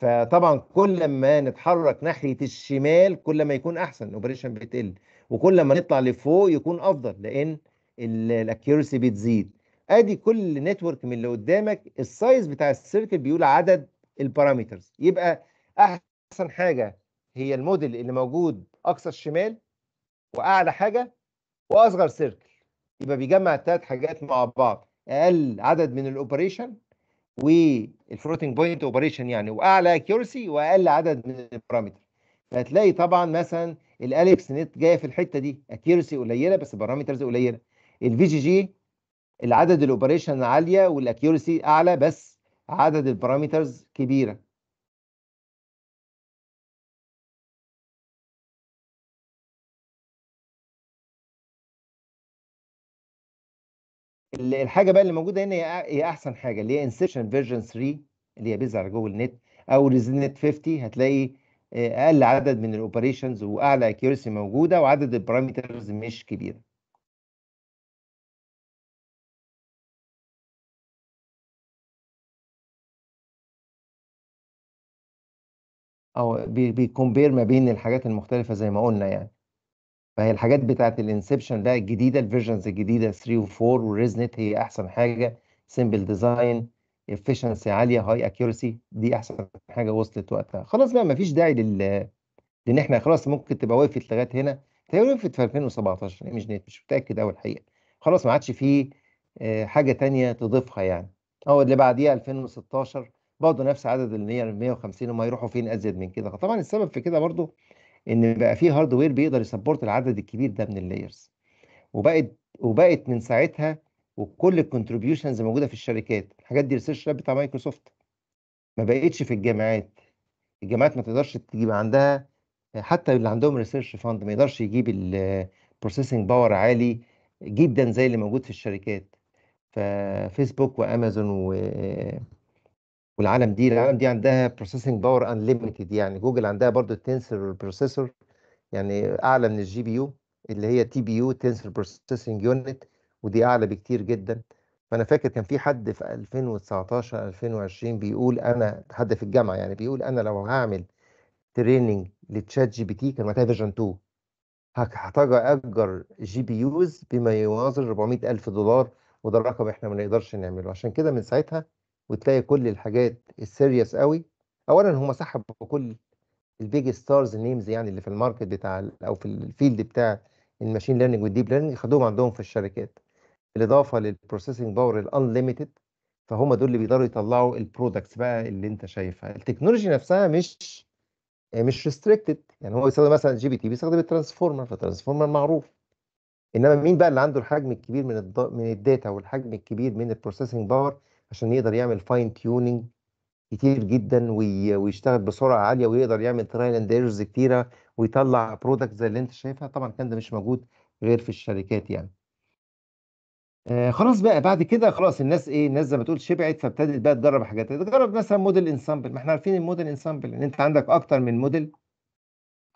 [SPEAKER 2] فطبعا كل ما نتحرك ناحيه الشمال كل ما يكون احسن الاوبريشن بتقل وكل ما نطلع لفوق يكون افضل لان الاكيورسي بتزيد ادي كل نتورك من اللي قدامك السايز بتاع السيركل بيقول عدد البارامترز يبقى احسن حاجه هي الموديل اللي موجود اقصى الشمال واعلى حاجه واصغر سيركل يبقى بيجمع الثلاث حاجات مع بعض اقل عدد من الاوبريشن والفلوتنج بوينت اوبريشن يعني واعلى اكيورسي واقل عدد من البارامتر فهتلاقي طبعا مثلا الاليبس نت جايه في الحته دي اكيرسي قليله بس بارامترز قليله الفي جي جي العدد الاوبريشن عاليه والاكيورسي اعلى بس عدد البارامترز كبيره الحاجه بقى اللي موجوده هنا هي احسن حاجه اللي هي انسبشن فيرجن 3 اللي هي بيز على جوجل نت او ريزنت 50 هتلاقي اقل عدد من الاوبريشنز واعلى اكيورسي موجوده وعدد البارامترز مش كبير او بيكمبير ما بين الحاجات المختلفه زي ما قلنا يعني فهي الحاجات بتاعت الانسبشن بقى الجديده الفيرجنز الجديده 3 و4 والريزنت هي احسن حاجه سيمبل ديزاين افشنسي عاليه هاي اكيورسي دي احسن حاجه وصلت وقتها خلاص بقى مفيش داعي لل لان احنا خلاص ممكن تبقى وقفت لغايه هنا تقريبا وقفت في 2017 مش مش متاكد قوي الحقيقه خلاص ما عادش في آه، حاجه تانية تضيفها يعني هو اللي بعديها 2016 برضه نفس عدد ال 150 هم يروحوا فين ازيد من كده طبعا السبب في كده برضه ان بقى في هاردوير بيقدر يسبورت العدد الكبير ده من اللايرز وبقت وبقت من ساعتها وكل الكونتريبيوشنز موجوده في الشركات الحاجات دي ريسيرش لاب بتاع مايكروسوفت ما بقتش في الجامعات الجامعات ما تقدرش تجيب عندها حتى اللي عندهم ريسيرش فاند ما يقدرش يجيب البروسيسنج باور عالي جدا زي اللي موجود في الشركات ففيسبوك وامازون و والعالم دي العالم دي عندها بروسيسنج باور انليمتد يعني جوجل عندها برضو التنسر بروسيسور يعني اعلى من الجي بي يو اللي هي تي بي يو تنسر بروسيسنج يونت ودي اعلى بكتير جدا فانا فاكر كان في حد في 2019 2020 بيقول انا حد في الجامعه يعني بيقول انا لو هعمل تريننج لتشات جي بي تي كان وقتها فيرجن 2 هحتاج اجر جي بي يوز بما يوازي 400 الف دولار وده الرقم احنا ما نقدرش نعمله عشان كده من ساعتها وتلاقي كل الحاجات السيريس قوي اولا هم سحبوا كل البيج ستارز نيمز يعني اللي في الماركت بتاع او في الفيلد بتاع الماشين ليرنينج والديب ليرنينج خدوهم عندهم في الشركات بالاضافه للبروسيسنج باور الانليميتد فهم دول اللي بيقدروا يطلعوا البرودكتس بقى اللي انت شايفها التكنولوجي نفسها مش آه، مش ريستريكتد يعني هو بيستخدم مثلا جي بي تي بيستخدم الترانسفورمر فالترانسفورمر معروف انما مين بقى اللي عنده الحجم الكبير من الد... من الداتا والحجم الكبير من البروسيسنج باور عشان يقدر يعمل فاين تيوننج كتير جدا وي... ويشتغل بسرعه عاليه ويقدر يعمل ترايل اند ايرورز كتيره ويطلع برودكت زي اللي انت شايفها طبعا الكلام ده مش موجود غير في الشركات يعني آه خلاص بقى بعد كده خلاص الناس ايه الناس زي ما تقول شبعت فابتدت بقى تجرب حاجات تجرب مثلا موديل انسامبل ما احنا عارفين الموديل انسامبل ان انت عندك اكتر من موديل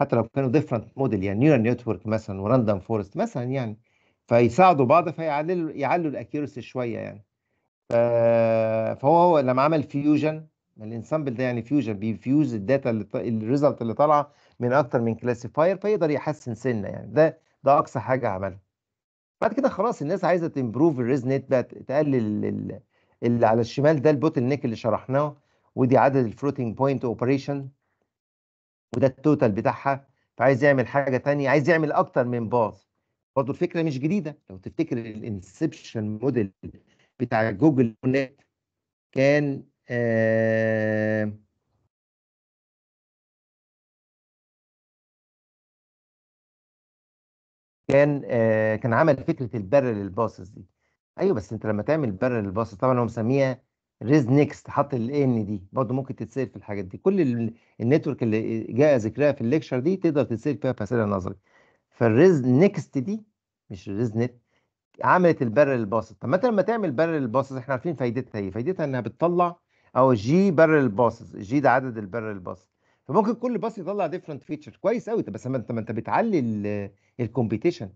[SPEAKER 2] حتى لو كانوا ديفرنت موديل يعني نيورال نتورك مثلا وراندوم فورست مثلا يعني فيساعدوا بعض فيعللوا يعلوا الاكيورسي شويه يعني فهو هو لما عمل فيوجن الانسامبل ده يعني فيوجن بيفيوز الداتا الريزلت اللي طالعه من اكتر من كلاسيفاير فيقدر يحسن سنه يعني ده ده اقصى حاجه عملها بعد كده خلاص الناس عايزه تمبروف الريز نت بقى تقلل اللي على الشمال ده البوتل نيك اللي شرحناه ودي عدد الفلوتنج بوينت اوبريشن وده التوتال بتاعها فعايز يعمل حاجه ثانيه عايز يعمل اكتر من باص برضه الفكره مش جديده لو تفتكر الانسبشن موديل بتاع جوجل نت كان آه كان آه كان عمل فكره البارل الباسس دي ايوه بس انت لما تعمل بارل الباسس طبعا هو مسميها ريز نيكست حط الان دي برضه ممكن تتسال في الحاجات دي كل النتورك اللي جاء ذكرها في الليكشر دي تقدر تتسال فيها في اسئله نظري فالريز نيكست دي مش ريز نت عملت البارل الباسس طب ما انت لما تعمل بارل الباسس احنا عارفين فايدتها ايه فايدتها انها بتطلع او جي بارل الباسس جي ده عدد البارل الباسس فممكن كل باص يطلع ديفرنت فيتشر كويس قوي بس ما انت ما انت بتعلي الكومبيتيشن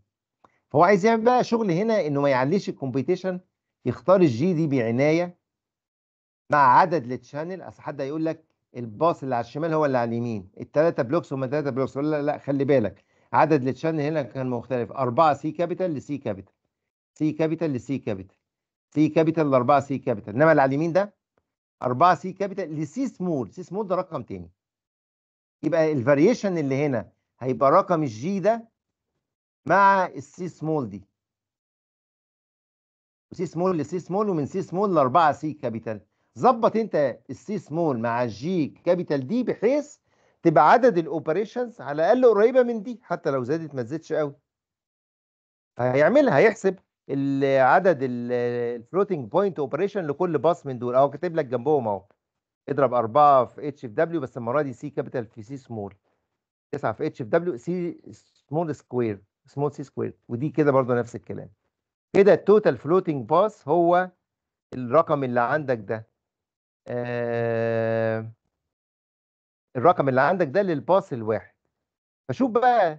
[SPEAKER 2] فهو عايز يعمل بقى شغل هنا انه ما يعليش الكومبيتيشن يختار الجي دي بعنايه مع عدد للشانل اصل حد هيقول لك الباص اللي على الشمال هو اللي على اليمين الثلاثه بلوكس هم ثلاثه بلوكس لا لا خلي بالك عدد للشانل هنا كان مختلف 4 سي كابيتال لسي كابيتال سي كابيتال لسي كابيتال سي كابيتال لاربعه 4 سي كابيتال انما اللي على اليمين ده 4 سي كابيتال لسي سمول سي سمول ده رقم تاني يبقى الفاريشن اللي هنا هيبقى رقم الجي ده مع السي سمول دي وسي سمول لسي سمول ومن سي سمول لاربعه سي كابيتال ظبط انت السي سمول مع الجي كابيتال دي بحيث تبقى عدد الاوبريشنز على الاقل قريبه من دي حتى لو زادت ما تزيدش قوي هيعملها هيحسب عدد الفلوتنج بوينت اوبريشن لكل باص من دول اهو كاتب لك جنبهم اهو اضرب 4 في اتش في دبليو بس المره دي سي كابيتال في سي سمول 9 في اتش في دبليو سي سمول سكوير سمول سي سكوير ودي كده برضو نفس الكلام كده التوتال فلوتنج باس هو الرقم اللي عندك ده آه الرقم اللي عندك ده للباس الواحد فشوف بقى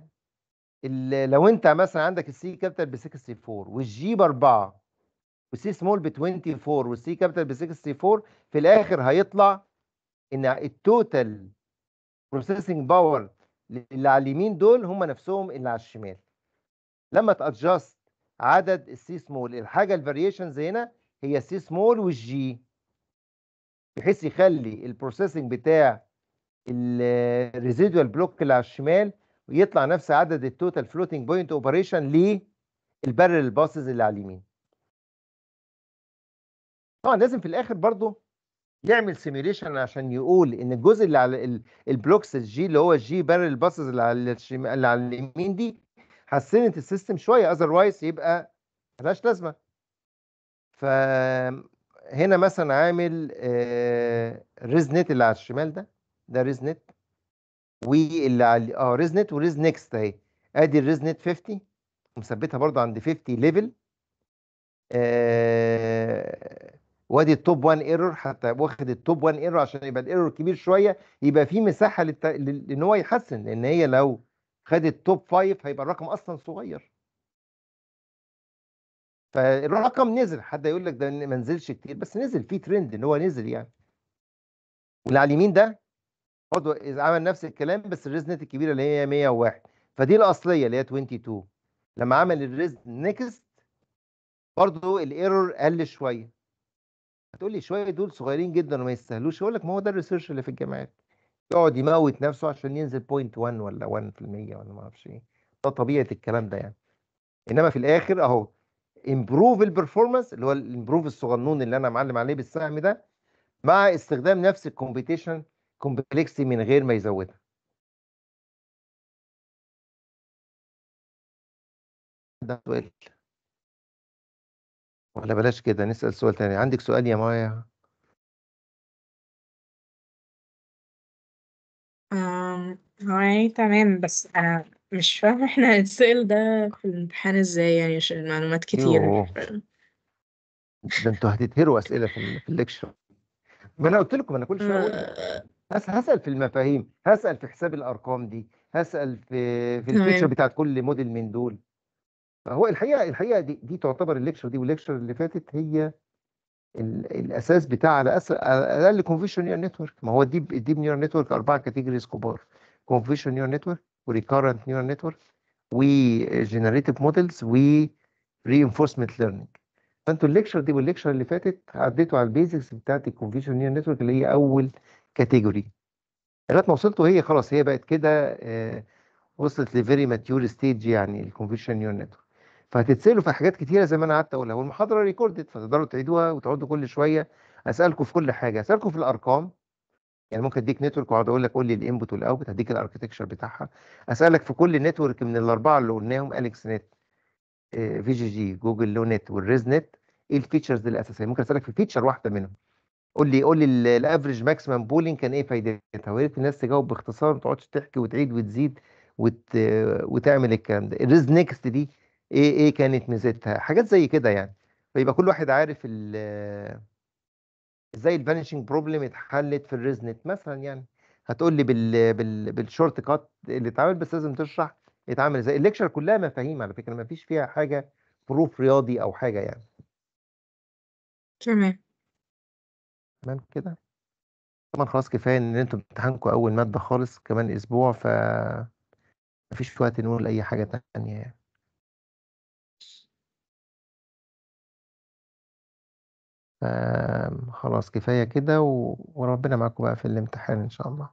[SPEAKER 2] لو انت مثلا عندك السي كابيتال ب 64 والجي ب 4 والسي سمول ب 24 والسي كابيتال ب 64 في الاخر هيطلع ان التوتال بروسيسنج باور اللي على اليمين دول هم نفسهم اللي على الشمال لما تادجست عدد السي سمول الحاجه الفاريشنز هنا هي السي سمول والجي بحيث يخلي البروسيسنج بتاع الريزيدوال بلوك اللي على الشمال ويطلع نفس عدد التوتال فلوتنج بوينت اوبريشن للبرل باسز اللي على اليمين طبعا لازم في الاخر برضه يعمل سيميليشن عشان يقول ان الجزء اللي على البلوكس الجي اللي هو الجي بارل باسز اللي على الشمال اللي على اليمين دي حسنت السيستم شويه اذروايز يبقى ملهاش لازمه فهنا مثلا عامل ريزنت آه، اللي على الشمال ده ده ريزنت واللي على اه ريزنت وريز نيكست اهي ادي الريزنت 50 ومثبتها برضه عند 50 ليفل آه وادي التوب 1 ايرور حتى واخد التوب 1 ايرور عشان يبقى الايرور كبير شويه يبقى في مساحه للت... ان هو يحسن لان هي لو خدت التوب 5 هيبقى الرقم اصلا صغير فالرقم نزل حد يقول لك ده ما نزلش كتير بس نزل في ترند ان هو نزل يعني واللي على اليمين ده برضه عمل نفس الكلام بس الريزنت الكبيره اللي هي 101 فدي الاصليه اللي هي 22 لما عمل الريزن نيكست برضه الايرور قل شويه هتقول لي شويه دول صغيرين جدا وما يستاهلوش اقول لك ما هو ده الريسيرش اللي في الجامعات يقعد يموت نفسه عشان ينزل بوينت 1 ولا 1% ولا ما اعرفش ايه ده طبيعه الكلام ده يعني انما في الاخر اهو امبروف البرفورمانس اللي هو الامبروف الصغنون اللي انا معلم عليه بالسهم ده مع استخدام نفس الكومبيتيشن كومبلكسي من غير ما يزودها
[SPEAKER 1] ده سؤال ولا بلاش كده نسأل سؤال
[SPEAKER 2] تاني عندك سؤال يا مايا
[SPEAKER 1] هاي تمام، بس أنا مش فاهمة إحنا هنسأل
[SPEAKER 2] ده في الامتحان إزاي يعني عشان المعلومات كتيرة ده انتوا هتتهروا أسئلة في ال في ما أنا قُلت لكم أنا كل شوية أقول آه. هسال في المفاهيم، هسال في حساب الأرقام دي، هسال في في الفيتشر بتاع كل موديل من دول. فهو الحقيقه الحقيقه دي, دي تعتبر الليكشر دي والليكشر اللي فاتت هي الاساس بتاع على الاقل كونفيشن نيور نتورك ما هو الديب الديب نيور نتورك اربع كاتيجوريز كبار كونفيشن نيور نتورك وريكارنت نيور نتورك وجنريتيف مودلز ورينفورسمنت ليرنينج فانتوا الليكشر دي والليكشر اللي فاتت عديتوا على البيزكس بتاعت الكونفيشن نيور نتورك اللي هي اول كاتيجوري لغايه ما وصلتوا هي خلاص هي بقت كده آه، وصلت لفيري ماتيور ستيج يعني الكونفيشن نيور نتورك فهتتسالوا في حاجات كتيره زي ما انا قعدت اقولها والمحاضره ريكوردد فتقدروا تعيدوها وتقعدوا كل شويه اسالكم في كل حاجه اسالكم في الارقام يعني ممكن اديك نتورك واقعد اقول لك قول لي الانبوت والاوتبوت هديك الاركتكشر بتاعها اسالك في كل نتورك من الاربعه اللي قلناهم اليكس نت في جي جي جوجل لو نت والريز نت ايه الفيتشرز الاساسيه ممكن اسالك في فيتشر واحده منهم قول لي قول لي الافريج ماكسيمم بولينج كان ايه فايدتها ويا ريت الناس تجاوب باختصار ما تقعدش تحكي وتعيد وتزيد وت... وتعمل الكلام ده الريز نيكست دي ايه ايه كانت ميزتها حاجات زي كده يعني فيبقى كل واحد عارف ازاي الفانشنج بروبلم اتحلت في الريزنت مثلا يعني هتقول لي بال بال بالشورت كات اللي اتعمل بس لازم تشرح اتعمل ازاي الليكشر كلها مفاهيم على فكره ما فيش فيها حاجه بروف رياضي او حاجه يعني تمام تمام كده طبعا خلاص كفايه ان انتوا امتحانكم اول ماده خالص كمان اسبوع ف مفيش وقت نقول اي حاجه تانية يعني خلاص كفاية كده و وربنا معاكم بقى في الامتحان إن شاء الله.